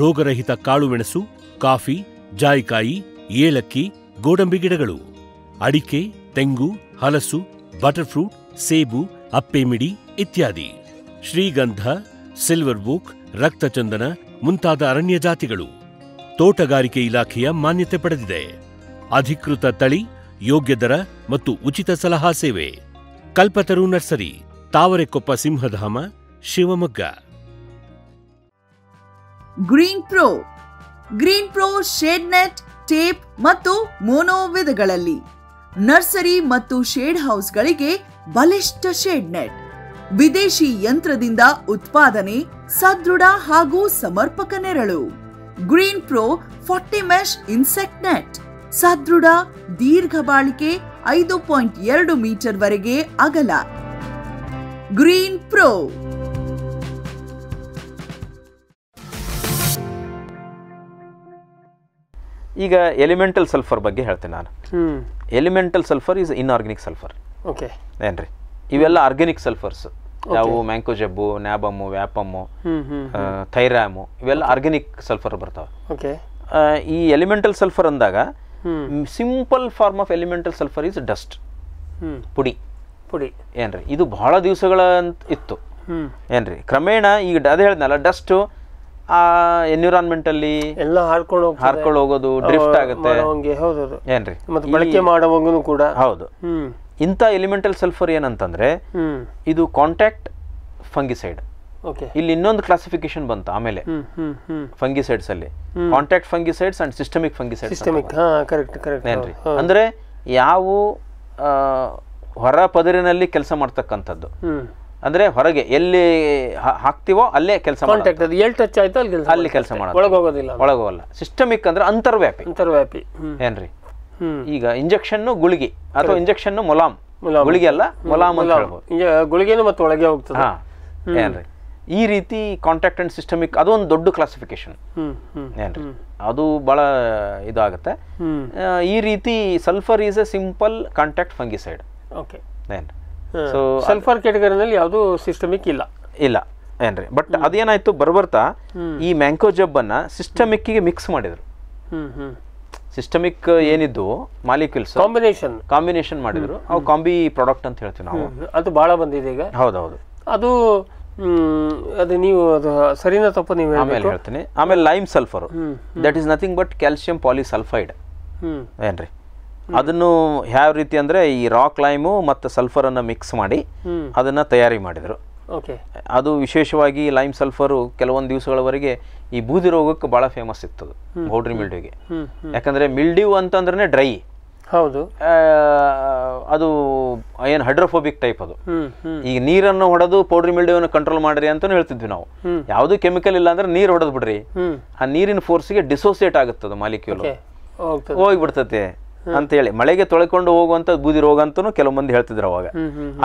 ರೋಗರಹಿತ ಕಾಳುಮೆಣಸು ಕಾಫಿ ಜಾಯಿಕಾಯಿ ಏಲಕ್ಕಿ ಗೋಡಂಬಿ ಗಿಡಗಳು ಅಡಿಕೆ ತೆಂಗು ಹಲಸು ಬಟರ್ಫ್ರೂಟ್ ಸೇಬು ಅಪ್ಪೆಮಿಡಿ ಇತ್ಯಾದಿ ಶ್ರೀಗಂಧ ಸಿಲ್ವರ್ ಬುಕ್ ರಕ್ತಚಂದನ ಮುಂತಾದ ಅರಣ್ಯ ಜಾತಿಗಳು ತೋಟಗಾರಿಕೆ ಇಲಾಖೆಯ ಮಾನ್ಯತೆ ಪಡೆದಿದೆ ಅಧಿಕೃತ ತಳಿ ಯೋಗ್ಯ ದರ ಮತ್ತು ಉಚಿತ ಸಲಹಾ ಸೇವೆ Kalpataru nursery Tavarekoppa Simhadhama Shivamogga green pro green pro shade net tape ಮತ್ತು ಮೋನೋ ವಿಧಗಳಲ್ಲಿ ನರ್ಸರಿ ಮತ್ತು ಶೇಡ್ ಹೌಸ್ಗಳಿಗೆ ಬಲಿಷ್ಠ ಶೇಡ್ ನೆಟ್ ವಿದೇಶಿ ಯಂತ್ರದಿಂದ ಉತ್ಪಾದನೆ ಸದೃಢ ಹಾಗೂ ಸಮರ್ಪಕ ನೆರಳು green pro forty mesh insect net ಸದೃಢ ದೀರ್ಘ ಬಾಳಿಕೆ ಐದು ಪಾಯಿಂಟ್ ಎರಡು ಮೀಟರ್ ವರೆಗೆ ಅಗಲ ಗ್ರೀನ್ ಪ್ರೋ ಈಗ ಎಲಿಮೆಂಟಲ್ ಸಲ್ಫರ್ ಬಗ್ಗೆ ಹೇಳ್ತೇನೆ ನಾನು elemental sulphur is inorganic sulphur okay ಏನ್ರಿ ಇವೆಲ್ಲ ಆರ್ಗ್ಯಾನಿಕ್ ಸಲ್ಫರ್ಸ್ ಯಾವ ಮ್ಯಾಂಕೋ ಜಬ್ಬು ನ್ಯಾಬಮ್ಮು ವ್ಯಾಪಮ್ಮು ಥೈರಾಮು ಇವೆಲ್ಲ ಆರ್ಗ್ಯಾನಿಕ್ ಸಲ್ಫರ್ ಬರ್ತಾವೆ ಈ ಎಲಿಮೆಂಟಲ್ ಸಲ್ಫರ್ ಅಂದಾಗ simple form of elemental sulphur is dust ಪುಡಿ ಪುಡಿ ಏನ್ರಿ ಇದು ಬಹಳ ದಿವಸಗಳ ಇತ್ತು ಏನ್ರಿ ಕ್ರಮೇಣ ಈಗ ಅದೇ ಹೇಳಿದ್ನಲ್ಲ ಡಸ್ಟು ಆ ಎನ್ವಿರಾನ್ಮೆಂಟಲ್ಲಿ ಎಲ್ಲ ಹಾಡ್ಕೊಂಡು ಹಾಡ್ಕೊಂಡು ಹೋಗೋದು ಡ್ರಿಫ್ಟ್ ಆಗುತ್ತೆ ಏನ್ರಿ ಮತ್ತೆ ಬಳಕೆ ಮಾಡುವಂಗೂ ಕೂಡ ಹೌದು ಇಂಥ ಎಲಿಮೆಂಟಲ್ ಸಲ್ಫರ್ ಏನಂತಂದ್ರೆ ಇದು ಕಾಂಟ್ಯಾಕ್ಟ್ ಫಂಗಿಸೈಡ್ ಇಲ್ಲಿ ಇನ್ನೊಂದು ಕ್ಲಾಸಿಫಿಕೇಶನ್ ಬಂತು ಆಮೇಲೆ ಫಂಗಿಸೈಡ್ಸ್ ಅಲ್ಲಿ contact fungicides and systemic fungicide systemic correct correct ಏನ್ರಿ ಅಂದ್ರೆ ಯಾವ ಹೊರ ಪದರಿನಲ್ಲಿ ಕೆಲಸ ಮಾಡ್ತಕ್ಕಂಥದ್ದು ಅಂದ್ರೆ ಹೊರಗೆ ಎಲ್ಲಿ ಹಾಕ್ತಿವೋ ಅಲ್ಲೇ ಕೆಲಸ ಕಾಂಟ್ಯಾಕ್ಟ್ ಅದು ಟಚ್ ಆಯ್ತು ಅಲ್ಲಿ ಕೆಲಸ ಅಲ್ಲಿ ಕೆಲಸ ಒಳಗೆ ಹೋಗೋದಿಲ್ಲ ಒಳಗೆ ಹೋಗಲ್ಲ ಸಿಸ್ಟಮಿಕ್ ಅಂದ್ರೆ ಅಂತರ್ವ್ಯಾಪಿ ಅಂತರ್ವ್ಯಾಪಿ ಏನ್ರಿ ಈಗ ಇಂಜೆಕ್ಷನ್ನು ಗುಳಿಗೆ ಅಥವಾ ಇಂಜೆಕ್ಷನ್ ಮೊಲಾಮ್ ಗುಳಿಗೆ ಅಲ್ಲ ಮೊಲಾಮ್ ಅಂತ ಗುಳಿಗೆನು ಮತ್ತೆ ಒಳಗೆ ಹೋಗ್ತದೆ ಏನ್ರಿ ಈ ರೀತಿ ಕಾಂಟ್ಯಾಕ್ಟ್ ಅಂಡ್ ಸಿಸ್ಟಮಿಕ್ ಅದು ಒಂದು ದೊಡ್ಡ ಕ್ಲಾಸಿಫಿಕೇಶನ್ ಏನ್ರಿ ಅದು ಬಹಳ ಇದಾಗುತ್ತೆ ಈ ರೀತಿ sulphur is a simple contact fungicide okay ಏನ್ರಿ ಸೊ ಸಲ್ಫರ್ ಕೆಟಗರಿನಲ್ಲಿ ಯಾವುದು ಸಿಸ್ಟಮಿಕ್ ಇಲ್ಲ ಇಲ್ಲ ಏನ್ರಿ ಬಟ್ ಅದೇನಾಯ್ತು ಬರ್ಬರ್ತಾ ಈ ಮ್ಯಾಂಕೋ ಜಬ್ಬನ್ನು ಸಿಸ್ಟಮಿಕ್ಕಿಗೆ ಮಿಕ್ಸ್ ಮಾಡಿದ್ರು ಸಿಸ್ಟಮಿಕ್ ಏನಿದ್ದು ಮಾಲಿಕ್ಯೂಲ್ಸ್ ಕಾಂಬಿನೇಷನ್ ಕಾಂಬಿನೇಷನ್ ಮಾಡಿದ್ರು ಅವು ಕಾಂಬಿ ಪ್ರಾಡಕ್ಟ್ ಅಂತ ಹೇಳ್ತೀವಿ ನಾವು ಅದು ಬಹಳ ಬಂದಿದೆ ಈಗ ಹೌದೌದು ಅದು ಅದು ನೀವು ಅದು ಸರಿನಾ ತಪ್ಪು ನೀವು ಆಮೇಲೆ ಹೇಳ್ತೀನಿ ಆಮೇಲೆ lime sulphur that is nothing but calcium polysulphide ಏನ್ರಿ ಅದನ್ನು ಯಾವ ರೀತಿ ಅಂದ್ರೆ ಈ ರಾಕ್ ಲೈಮು ಮತ್ತು ಸಲ್ಫರ್ ಅನ್ನು ಮಿಕ್ಸ್ ಮಾಡಿ ಅದನ್ನು ತಯಾರಿ ಮಾಡಿದರು ಅದು ವಿಶೇಷವಾಗಿ ಲೈಮ್ ಸಲ್ಫರು ಕೆಲವೊಂದು ದಿವಸಗಳವರೆಗೆ ಈ ಬೂದಿ ರೋಗಕ್ಕೆ ಭಾಳ ಫೇಮಸ್ ಇತ್ತು ಬೌಡ್ರಿ ಮಿಲ್ಡ್ಯೂಗೆ ಯಾಕಂದ್ರೆ ಮಿಲ್ಡಿವ್ ಅಂತಂದ್ರೆ ಡ್ರೈ ಹೌದು ಅದು ಏನು ಹೈಡ್ರೋಫೋಬಿಕ್ ಟೈಪ್ ಅದು ಈಗ ನೀರನ್ನು ಹೊಡೆದು ಪೌಡ್ರಿ ಅನ್ನು ಕಂಟ್ರೋಲ್ ಮಾಡ್ರಿ ಅಂತ ಹೇಳ್ತಿದ್ವಿ ನಾವು ಯಾವುದು ಕೆಮಿಕಲ್ ಇಲ್ಲ ಅಂದ್ರೆ ನೀರು ಹೊಡೆದ್ ಬಿಡ್ರಿ ಆ ನೀರಿನ ಫೋರ್ಸ್ಗೆ ಡಿಸೋಸಿಯೇಟ್ ಆಗುತ್ತದ ಮಾಲಿಕ್ಯೂಲ್ ಹೋಗಿ ಅಂತ ಹೇಳಿ ಮಳೆಗೆ ತೊಳೆಕೊಂಡು ಹೋಗುವಂತ ಬೂದಿ ರೋಗ ಅಂತಾನು ಕೆಲವು ಮಂದಿ ಹೇಳ್ತಿದ್ರು ಅವಾಗ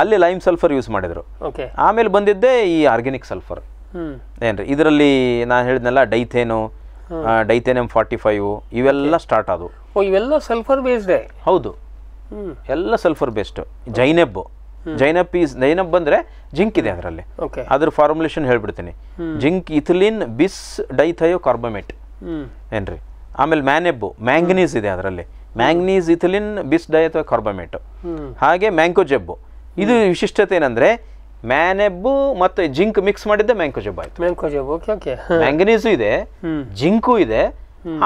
ಅಲ್ಲಿ ಲೈಮ್ ಸಲ್ಫರ್ ಯೂಸ್ ಮಾಡಿದ್ರು ಆಮೇಲೆ ಬಂದಿದ್ದೇ ಈ ಆರ್ಗ್ಯಾನಿಕ್ ಸಲ್ಫರ್ ಏನ್ರಿ ಇದರಲ್ಲಿ ನಾನು ಹೇಳಿದ್ನಲ್ಲ ಡೈಥೇನು ಡೈಥೆನಮ್ ಫಾರ್ಟಿ ಫೈವ್ ಇವೆಲ್ಲ ಸ್ಟಾರ್ಟ್ ಆದವು ಇವೆಲ್ಲ ಸಲ್ಫರ್ ಬೇಸ್ಡ್ ಹೌದು ಎಲ್ಲ sulphur based zineb zineb is zineb ಬಂದ್ರೆ ಜಿಂಕ್ ಇದೆ ಅದರಲ್ಲಿ ಅದ್ರ ಫಾರ್ಮುಲೇಷನ್ ಹೇಳ್ಬಿಡ್ತೀನಿ ಜಿಂಕ್ ಇಥಲಿನ್ ಬಿಸ್ ಡೈಥಯೋ ಕಾರ್ಬಮೇಟ್ ಏನ್ರಿ ಆಮೇಲೆ ಮ್ಯಾನೆಬ್ ಮ್ಯಾಂಗನೀಸ್ ಇದೆ ಅದರಲ್ಲಿ ಮ್ಯಾಂಗ್ನೀಸ್ ಇಥಿಲಿನ್ ಡೈ ಅಥವಾ ಕಾರ್ಬಮೇಟ್ ಹಾಗೆ ಮ್ಯಾಂಕೋ ಜೆಬ್ಬು ಇದು ವಿಶಿಷ್ಟತೆ ಏನಂದ್ರೆ ಮ್ಯಾನೆಬ್ಬು ಮತ್ತೆ ಜಿಂಕ್ ಮಿಕ್ಸ್ ಮಾಡಿದ್ದೆ ಮ್ಯಾಂಕೋ ಆಯ್ತು ಓಕೆ ಮ್ಯಾಂಗನೀಸು ಇದೆ ಜಿಂಕು ಇದೆ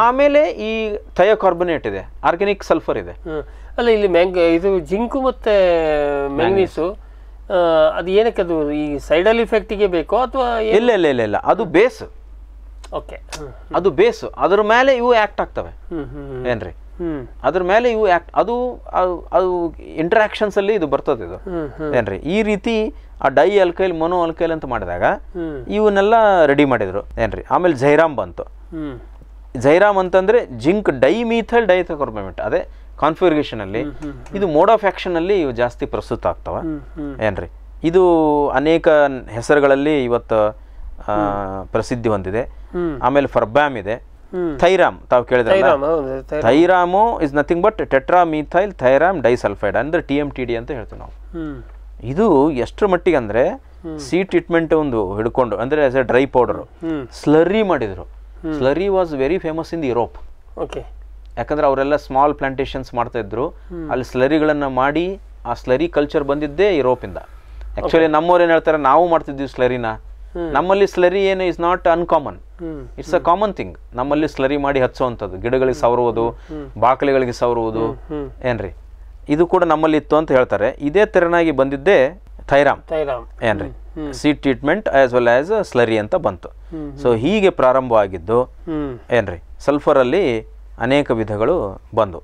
ಆಮೇಲೆ ಈ ಥಯೋ ಕಾರ್ಬನೇಟ್ ಇದೆ ಆರ್ಗ್ಯಾನಿಕ್ ಸಲ್ಫರ್ ಇದೆ ಅಲ್ಲ ಇಲ್ಲಿ ಮ್ಯಾಂಗ ಇದು ಜಿಂಕು ಮತ್ತೆ ಮ್ಯಾಂಗನೀಸು ಅದು ಏನಕ್ಕೆ ಅದು ಈ ಸೈಡಲ್ ಇಫೆಕ್ಟಿಗೆ ಬೇಕೋ ಅಥವಾ ಇಲ್ಲ ಇಲ್ಲ ಇಲ್ಲ ಇಲ್ಲ ಅದು ಬೇಸ್ ಓಕೆ ಅದು ಬೇಸು ಅದ್ರ ಮೇಲೆ ಇವು ಆಕ್ಟ್ ಆಗ್ತವೆ ಏನ್ರಿ ಅದ್ರ ಮೇಲೆ ಇವು ಆಕ್ಟ್ ಅದು ಅದು ಅಲ್ಲಿ ಇದು ಬರ್ತದೆ ಇದು ಏನ್ರಿ ಈ ರೀತಿ ಆ ಡೈ ಅಲ್ಕೈಲ್ ಮನೋ ಅಲ್ಕೈಲ್ ಅಂತ ಮಾಡಿದಾಗ ಇವನ್ನೆಲ್ಲ ರೆಡಿ ಮಾಡಿದ್ರು ಏನ್ರಿ ಆಮೇಲೆ ಜೈರಾಮ್ ಬಂತು ಜೈರಾಮ್ ಅಂತಂದ್ರೆ zinc di methyl di thiocarbamate ಅದೇ ಅಲ್ಲಿ ಇದು ಮೋಡ್ ಆಫ್ ಆಕ್ಷನ್ ಅಲ್ಲಿ ಇವು ಜಾಸ್ತಿ ಪ್ರಸ್ತುತ ಆಗ್ತಾವ ಏನ್ರಿ ಇದು ಅನೇಕ ಹೆಸರುಗಳಲ್ಲಿ ಇವತ್ತು ಪ್ರಸಿದ್ಧಿ ಹೊಂದಿದೆ ಆಮೇಲೆ ಫರ್ಬ್ಯಾಮ್ ಇದೆ ಥೈರಾಮ್ ತಾವು ಕೇಳಿದ್ರೆ thiram is nothing but methyl thiram disulphide ಅಂದ್ರೆ ಟಿ ಎಂ ಟಿ ಡಿ ಅಂತ ಹೇಳ್ತೀವಿ ನಾವು ಇದು ಎಷ್ಟರ ಮಟ್ಟಿಗೆ ಅಂದ್ರೆ ಸಿ ಟ್ರೀಟ್ಮೆಂಟ್ ಒಂದು ಹಿಡ್ಕೊಂಡು ಅಂದ್ರೆ as a dry powder slurry ಮಾಡಿದ್ರು slurry was very famous in Europe okay ಯಾಕಂದ್ರೆ ಅವರೆಲ್ಲ ಸ್ಮಾಲ್ ಪ್ಲಾಂಟೇಶನ್ಸ್ ಮಾಡ್ತಾ ಇದ್ರು ಅಲ್ಲಿ ಸ್ಲರಿಗಳನ್ನು ಮಾಡಿ ಆ ಸ್ಲರಿ ಕಲ್ಚರ್ ಬಂದಿದ್ದೇ ಯುರೋಪಿಂದ ಆ್ಯಕ್ಚುಲಿ ನಮ್ಮವ್ರು ಏನು ಹೇಳ್ತಾರೆ ನಾವು ಮಾಡ್ತಿದ್ವಿ ಸ್ಲರಿನ ನಮ್ಮಲ್ಲಿ ಸ್ಲರಿ ಏನು is not uncommon it's a common thing ನಮ್ಮಲ್ಲಿ ಸ್ಲರಿ ಮಾಡಿ ಹಚ್ಚುವಂಥದ್ದು ಗಿಡಗಳಿಗೆ ಸವರುವುದು ಬಾಕಲಿಗಳಿಗೆ ಸವರುವುದು ಏನ್ರಿ ಇದು ಕೂಡ ನಮ್ಮಲ್ಲಿ ಇತ್ತು ಅಂತ ಹೇಳ್ತಾರೆ ಇದೇ ತೆರನಾಗಿ ಬಂದಿದ್ದೇ ಥೈರಾಮ್ ಏನ್ರಿ seed treatment as well as slurry ಅಂತ ಬಂತು ಸೊ ಹೀಗೆ ಪ್ರಾರಂಭವಾಗಿದ್ದು ಏನ್ರಿ ಸಲ್ಫರಲ್ಲಿ ಅನೇಕ ವಿಧಗಳು ಬಂದವು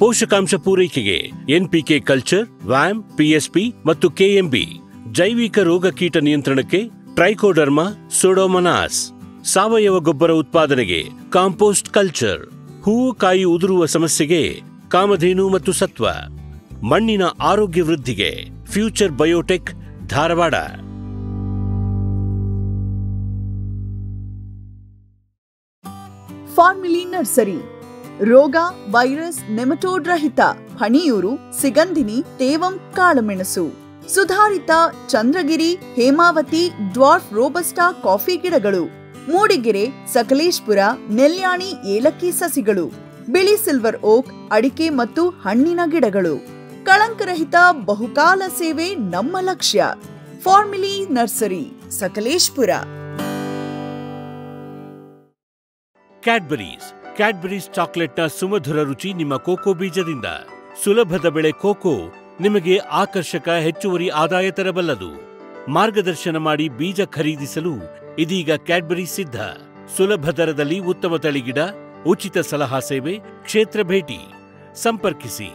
ಪೋಷಕಾಂಶ ಪೂರೈಕೆಗೆ ಎನ್ಪಿಕೆ ಕಲ್ಚರ್ ವ್ಯಾಮ್ ಪಿಎಸ್ಪಿ ಮತ್ತು ಕೆಎಂಬಿ ಜೈವಿಕ ರೋಗ ಕೀಟ ನಿಯಂತ್ರಣಕ್ಕೆ ಟ್ರೈಕೋಡರ್ಮಾ ಸೋಡೋಮನಾಸ್ ಸಾವಯವ ಗೊಬ್ಬರ ಉತ್ಪಾದನೆಗೆ ಕಾಂಪೋಸ್ಟ್ ಕಲ್ಚರ್ ಹೂವು ಕಾಯಿ ಉದುರುವ ಸಮಸ್ಯೆಗೆ ಕಾಮಧೇನು ಮತ್ತು ಸತ್ವ ಮಣ್ಣಿನ ಆರೋಗ್ಯ ವೃದ್ಧಿಗೆ future biotech Dharwad family nursery ರೋಗ ವೈರಸ್ ನೆಮಟೋಡ್ ರಹಿತ ಹಣಿಯೂರು ಸಿಗಂಧಿನಿ ತೇವಂ ಕಾಳುಮೆಣಸು ಸುಧಾರಿತ Chandragiri Hemavathi dwarf robusta coffee ಗಿಡಗಳು ಮೂಡಿಗೆರೆ ಸಕಲೇಶ್ಪುರ ನೆಲ್ಯಾಣಿ ಏಲಕ್ಕಿ ಸಸಿಗಳು ಬಿಳಿ ಸಿಲ್ವರ್ ಓಕ್ ಅಡಿಕೆ ಮತ್ತು ಹಣ್ಣಿನ ಗಿಡಗಳು ಕಳಂಕರಹಿತ ಬಹುಕಾಲ ಸೇವೆ ನಮ್ಮ ಲಕ್ಷ್ಯ family nursery Sakleshpur Cadbury's Cadbury's ಚಾಕ್ಲೇಟ್ನ ಸುಮಧುರ ರುಚಿ ನಿಮ್ಮ ಕೋಕೋ ಬೀಜದಿಂದ ಸುಲಭದ ಬೆಳೆ ಕೋಕೋ ನಿಮಗೆ ಆಕರ್ಷಕ ಹೆಚ್ಚುವರಿ ಆದಾಯ ತರಬಲ್ಲದು ಮಾರ್ಗದರ್ಶನ ಮಾಡಿ ಬೀಜ ಖರೀದಿಸಲು ಇದೀಗ ಕ್ಯಾಡ್ಬರಿ ಸಿದ್ಧ ಸುಲಭ ದರದಲ್ಲಿ ಉತ್ತಮ ತಳಿಗಿಡ ಉಚಿತ ಸಲಹಾ ಸೇವೆ ಕ್ಷೇತ್ರ ಭೇಟಿ ಸಂಪರ್ಕಿಸಿ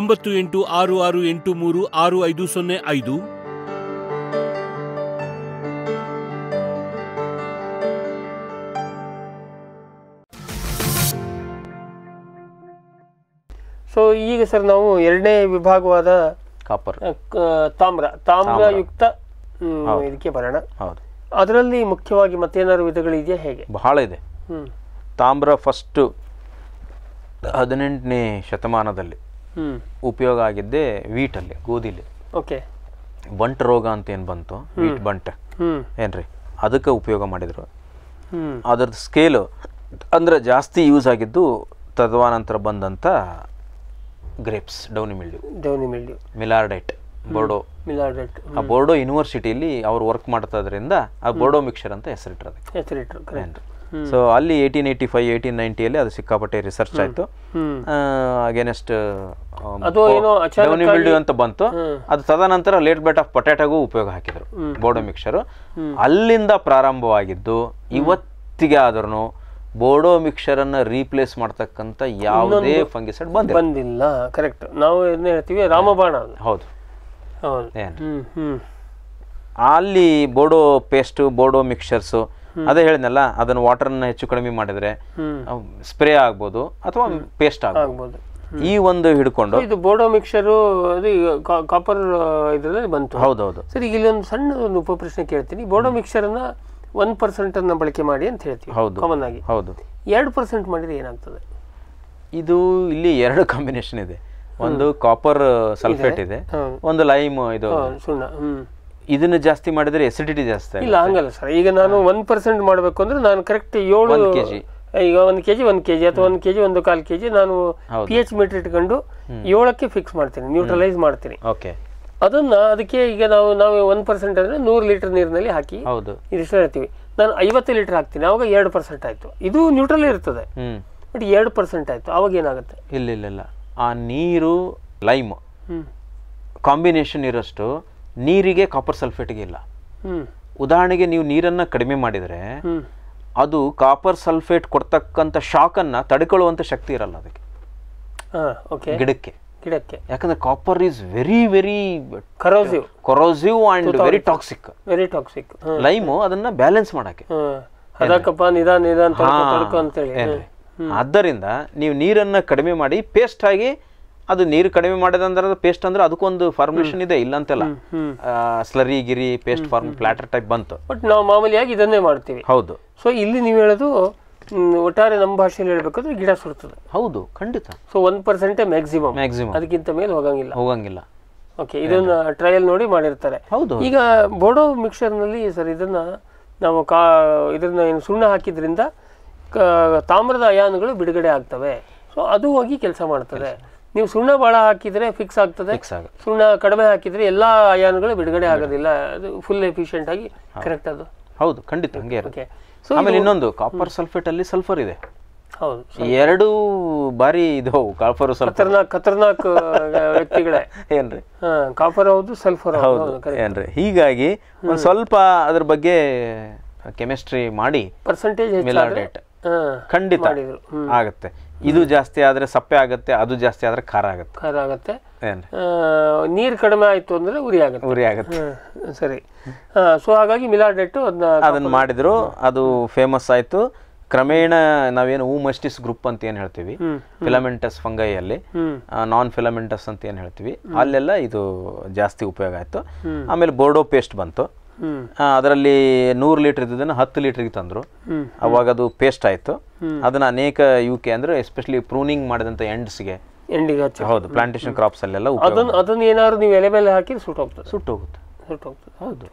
ಒಂಬತ್ತು ಎಂಟು ಆರು ಆರು ಎಂಟು ಮೂರು ಆರು ಐದು ಸೊನ್ನೆ ಐದು ಈಗ ಸರ್ ನಾವು ಎರಡನೇ ವಿಭಾಗವಾದ ಕಾಪರ್ ತಾಮ್ರ ತಾಮ್ರಯುಕ್ತ ಇದಕ್ಕೆ ಬರೋಣ ಹೌದು ಅದರಲ್ಲಿ ಮುಖ್ಯವಾಗಿ ಮತ್ತೇನಾದ್ರು ವಿಧಗಳಿದೆಯಾ ಹೇಗೆ ಬಹಳ ಇದೆ ತಾಮ್ರ ಫಸ್ಟು ಹದಿನೆಂಟನೇ ಶತಮಾನದಲ್ಲಿ ಉಪಯೋಗ ಆಗಿದ್ದೆ ವೀಟಲ್ಲಿ ಗೋಧಿಲಿ ಓಕೆ ಬಂಟ್ ರೋಗ ಅಂತ ಏನು ಬಂತು ವೀಟ್ ಬಂಟ್ ಏನ್ರಿ ಅದಕ್ಕೆ ಉಪಯೋಗ ಮಾಡಿದರು ಅದರದ್ದು ಸ್ಕೇಲು ಅಂದರೆ ಜಾಸ್ತಿ ಯೂಸ್ ಆಗಿದ್ದು ತದ್ವಾನಂತರ ಬಂದಂಥ grapes downy mildew downy mildew Millardet Bordeaux Millardet ಆ ಬೋರ್ಡೋ ಯೂನಿವರ್ಸಿಟಿಯಲ್ಲಿ ಅವರು ವರ್ಕ್ ಮಾಡ್ತಾ ಇದ್ರಿಂದ ಆ ಬೋರ್ಡೋ ಮಿಕ್ಸರ್ ಅಂತ ಹೆಸರಿಟ್ರು ಅದಕ್ಕೆ ಹೆಸರಿಟ್ರು ಕರೆಕ್ಟ್ ಸೊ ಅಲ್ಲಿ ಏಯ್ಟೀನ್ ಏಯ್ಟಿ ಫೈವ್ ಏಯ್ಟೀನ್ ನೈಂಟಿಯಲ್ಲಿ ಅದು ಸಿಕ್ಕಾಪಟ್ಟೆ ರಿಸರ್ಚ್ ಆಯಿತು ಅಗೇನೆಸ್ಟ್ ಮಿಲ್ಡ್ಯೂ ಅಂತ ಬಂತು ಅದು ತದನಂತರ ಲೇಟ್ ಬೆಟ್ ಆಫ್ ಪೊಟ್ಯಾಟೋಗೂ ಉಪಯೋಗ ಹಾಕಿದರು ಬೋರ್ಡೋ ಮಿಕ್ಸರು ಅಲ್ಲಿಂದ ಪ್ರಾರಂಭವಾಗಿದ್ದು ಇವತ್ತಿಗೆ ಆದ್ರೂ ಬೋರ್ಡೋ ಅನ್ನ ರೀಪ್ಲೇಸ್ ಮಾಡ್ತಕ್ಕಂತ ಯಾವುದೇ ಫಂಗಿಸೈಡ್ ಬಂದಿಲ್ಲ ಕರೆಕ್ಟ್ ನಾವು ಏನ್ ಹೇಳ್ತೀವಿ ರಾಮಬಾಣ ಹೌದು ಹೌದು ಅಲ್ಲಿ ಬೋಡೋ ಪೇಸ್ಟ್ ಬೋಡೋ ಮಿಕ್ಸ್ಚರ್ಸು ಅದೇ ಹೇಳಿದ್ನಲ್ಲ ವಾಟರ್ ಅನ್ನ ಹೆಚ್ಚು ಕಡಿಮೆ ಮಾಡಿದ್ರೆ ಸ್ಪ್ರೇ ಆಗ್ಬೋದು ಅಥವಾ ಪೇಸ್ಟ್ ಆಗ್ಬೋದು ಈ ಒಂದು ಹಿಡ್ಕೊಂಡು ಇದು ಬೋಡೋ ಮಿಕ್ಸರು ಕಾಪರ್ ಇದರಲ್ಲಿ ಬಂತು ಹೌದೌದು ಸರಿ ಇಲ್ಲಿ ಒಂದು ಸಣ್ಣ ಒಂದು ಉಪ ಪ್ರಶ್ನೆ ಕೇಳ್ತೀನಿ ಬೋಡೋ ಅನ್ನ ಒನ್ ಅನ್ನ ಬಳಕೆ ಮಾಡಿ ಅಂತ ಹೇಳ್ತೀವಿ ಹೌದು ಕಾಮನ್ ಆಗಿ ಹೌದು ಎರಡು ಪರ್ಸೆಂಟ್ ಮಾಡಿದ್ರೆ ಏನಾಗ್ತದೆ ಇದು ಇಲ್ಲಿ ಎರಡು ಕಾಂಬಿನೇಷನ್ ಇದೆ ಒಂದು ಕಾಪರ್ ಸಲ್ಫೇಟ್ ಇದೆ ಒಂದು ಲೈಮ್ ಇದು ಸುಣ್ಣ ಇದನ್ನ ಜಾಸ್ತಿ ಮಾಡಿದ್ರೆ ಎಸಿಡಿಟಿ ಜಾಸ್ತಿ ಇಲ್ಲ ಹಂಗಲ್ಲ ಸರ್ ಈಗ ನಾನು ಒನ್ ಪರ್ಸೆಂಟ್ ಮಾಡಬೇಕು ಅಂದ್ರೆ ನಾನು ಕರೆಕ್ಟ್ ಏಳು ಕೆಜಿ ಈಗ ಒಂದು ಕೆಜಿ ಒಂದು ಕೆಜಿ ಅಥವಾ ಒಂದು ಕೆಜಿ ಒಂದು ಕಾಲು ಕೆಜಿ ನಾನು ಪಿ ಎಚ್ ಮೀಟರ್ ಇಟ್ಕೊಂಡು ಏಳಕ್ಕೆ ಫಿಕ್ಸ್ ಮಾಡ್ತೀನಿ ನ್ಯೂಟ್ರಲೈಸ್ ಮಾಡ್ತೀನಿ ಓಕೆ ಅದನ್ನು ಅದಕ್ಕೆ ಈಗ ನಾವು ನಾವು ಒಂದು ಪರ್ಸೆಂಟ್ ಅಂದರೆ ನೂರು ಲೀಟರ್ ನೀರಿನಲ್ಲಿ ಹಾಕಿ ಹೌದು ಇದಿಷ್ಟು ಹೇಳ್ತೀವಿ ನಾನು ಐವತ್ತು ಲೀಟರ್ ಹಾಕ್ತೀನಿ ಆವಾಗ ಎರಡು ಪರ್ಸೆಂಟ್ ಆಯಿತು ಇದು ನ್ಯೂಟ್ರಲ್ ಇರ್ತದೆ ಬಟ್ ಎರಡು ಪರ್ಸೆಂಟ್ ಆಯಿತು ಆವಾಗ ಏನಾಗುತ್ತೆ ಇಲ್ಲ ಇಲ್ಲ ಇಲ್ಲ ಆ ನೀರು ಲೈಮ್ ಕಾಂಬಿನೇಷನ್ ಇರೋಷ್ಟು ನೀರಿಗೆ ಕಾಪರ್ ಸಲ್ಫೇಟ್ಗೆ ಇಲ್ಲ ಉದಾಹರಣೆಗೆ ನೀವು ನೀರನ್ನು ಕಡಿಮೆ ಮಾಡಿದರೆ ಅದು ಕಾಪರ್ ಸಲ್ಫೇಟ್ ಕೊಡ್ತಕ್ಕಂಥ ಶಾಕನ್ನು ತಡ್ಕೊಳ್ಳುವಂಥ ಶಕ್ತಿ ಇರಲ್ಲ ಅದಕ್ಕೆ ಗಿಡಕ್ಕೆ ಗಿಡಕ್ಕೆ ಯಾಕಂದ್ರೆ copper is very very corrosive corrosive and very toxic very toxic lime ಅದನ್ನ ಬ್ಯಾಲೆನ್ಸ್ ಮಾಡಕ್ಕೆ ಅದಕ್ಕಪ್ಪ ನಿಧಾನ ನಿಧಾನ ಆದ್ದರಿಂದ ನೀವು ನೀರನ್ನ ಕಡಿಮೆ ಮಾಡಿ ಪೇಸ್ಟ್ ಆಗಿ ಅದು ನೀರು ಕಡಿಮೆ ಮಾಡಿದಂದ್ರೆ ಪೇಸ್ಟ್ ಅಂದ್ರೆ ಅದಕ್ಕೊಂದು ಫಾರ್ಮುಲೇಷನ್ ಇದೆ ಇಲ್ಲ ಅಂತಲ್ಲ ಸ್ಲರಿ ಗಿರಿ ಪೇಸ್ಟ್ ಫಾರ್ಮ್ ಪ್ಲಾಟರ್ ಟೈಪ್ ಬಂತು ಬಟ್ ನಾವು ಮಾಮೂಲಿಯಾಗಿ ಇದನ್ನೇ ಮಾಡ್ತೀವಿ ಹೌದು ಸೊ ಇಲ್ಲಿ ನೀವು ಹೇಳೋದು ಒಟ್ಟಾರೆ ನಮ್ಮ ಭಾಷೆಯಲ್ಲಿ ಹೇಳಬೇಕಂದ್ರೆ ಗಿಡ ಸುರ್ತದೆ ಹೌದು ಖಂಡಿತ ಸೊ ಒನ್ ಪರ್ಸೆಂಟೇ ಮ್ಯಾಕ್ಸಿಮಮ್ ಮ್ಯಾಕ್ಸಿಮಮ್ ಅದಕ್ಕಿಂತ ಮೇಲೆ ಹೋಗಂಗಿಲ್ಲ ಹೋಗಂಗಿಲ್ಲ ಓಕೆ ಇದನ್ನ ಟ್ರಯಲ್ ನೋಡಿ ಮಾಡಿರ್ತಾರೆ ಹೌದು ಈಗ ಬೋಡೋ ಮಿಕ್ಸರ್ನಲ್ಲಿ ಸರ್ ಇದನ್ನ ನಾವು ಕಾ ಇದನ್ನ ಏನು ಸುಣ್ಣ ಹಾಕಿದ್ರಿಂದ ತಾಮ್ರದ ಅಯಾನುಗಳು ಬಿಡುಗಡೆ ಆಗ್ತವೆ ಸೊ ಅದು ಹೋಗಿ ಕೆಲಸ ಮಾಡ್ತದೆ ನೀವು ಸುಣ್ಣ ಭಾಳ ಹಾಕಿದರೆ ಫಿಕ್ಸ್ ಆಗ್ತದೆ ಸುಣ್ಣ ಕಡಿಮೆ ಹಾಕಿದರೆ ಎಲ್ಲ ಅಯಾನುಗಳು ಬಿಡುಗಡೆ ಆಗೋದಿಲ್ಲ ಅದು ಫುಲ್ ಎಫಿಷಿಯೆಂಟ್ ಆಗಿ ಕರೆಕ್ಟ್ ಅದು ಹೌದು ಖಂಡಿತ ಹಂಗೆ ಓಕೆ ಆಮೇಲೆ ಇನ್ನೊಂದು ಕಾಪರ್ ಸಲ್ಫೇಟ್ ಅಲ್ಲಿ ಸಲ್ಫರ್ ಇದೆ ಹೌದು ಎರಡು ಬಾರಿ ಇದು ಕಾಪರ್ ಖತರ್ನಾಕ್ ಖತರ್ನಾಕ್ ವ್ಯಕ್ತಿಗಳೇ ಏನ್ರಿ ಕಾಪರ್ ಹೌದು ಸಲ್ಫರ್ ಹೌದು ಏನ್ರಿ ಹೀಗಾಗಿ ಒಂದು ಸ್ವಲ್ಪ ಅದ್ರ ಬಗ್ಗೆ ಕೆಮಿಸ್ಟ್ರಿ ಮಾಡಿ ಪರ್ಸೆಂಟೇಜ್ ಮಿಲಾಡೇಟ್ ಖಂಡಿತ ಆಗುತ್ತೆ ಇದು ಜಾಸ್ತಿ ಆದ್ರೆ ಸಪ್ಪೆ ಆಗುತ್ತೆ ಅದು ಜಾಸ್ತಿ ಆದ್ರೆ ಖಾರ ಆಗುತ್ತೆ ಖಾರ ಆಗುತ್ತೆ ನೀರು ಕಡಿಮೆ ಆಯ್ತು ಅಂದ್ರೆ ಉರಿ ಆಗುತ್ತೆ ಉರಿ ಆಗುತ್ತೆ ಸರಿ ಸೊ ಹಾಗಾಗಿ ಮಿಲಾಡೆಟ್ಟು ಅದನ್ನ ಮಾಡಿದ್ರು ಅದು ಫೇಮಸ್ ಆಯ್ತು ಕ್ರಮೇಣ ನಾವೇನು ಮಸ್ಟಿಸ್ ಗ್ರೂಪ್ ಅಂತ ಏನು ಹೇಳ್ತೀವಿ ಫಿಲಮೆಂಟಸ್ ಫಂಗೈಯಲ್ಲಿ ನಾನ್ ಫಿಲಮೆಂಟಸ್ ಅಂತ ಏನು ಹೇಳ್ತೀವಿ ಅಲ್ಲೆಲ್ಲ ಇದು ಜಾಸ್ತಿ ಉಪಯೋಗ ಆಯಿತು ಆಮೇಲೆ ಬೋರ್ಡೋ ಪೇಸ್ಟ್ ಬಂತು ಅದರಲ್ಲಿ ನೂರು ಲೀಟರ್ ಇದ್ದದನ್ನು ಹತ್ತು ಲೀಟರ್ಗೆ ತಂದ್ರು ಅವಾಗ ಅದು ಪೇಸ್ಟ್ ಆಯಿತು ಅದನ್ನ ಅನೇಕ ಯು ಕೆ ಅಂದರೆ ಎಸ್ಪೆಷಲಿ ಪ್ರೂನಿಂಗ್ ಮಾಡಿದಂಥ ಎಂಡ್ಸ್ಗೆ ಎಂಡಿಗೆ ಹೌದು ಪ್ಲಾಂಟೇಶನ್ ಕ್ರಾಪ್ಸ್ ಅಲ್ಲೆಲ್ಲ ಅದನ್ನ ಅದನ್ನ ಏನಾದ್ರು ನೀವು ಎಲೆ ಮೇಲೆ ಹಾಕಿ ಸುಟ್ಟು ಹೋಗ್ತದೆ ಸುಟ್ಟು ಹೋಗುತ್ತೆ ಸುಟ್ಟು ಹೋಗ್ತದೆ ಹೌದು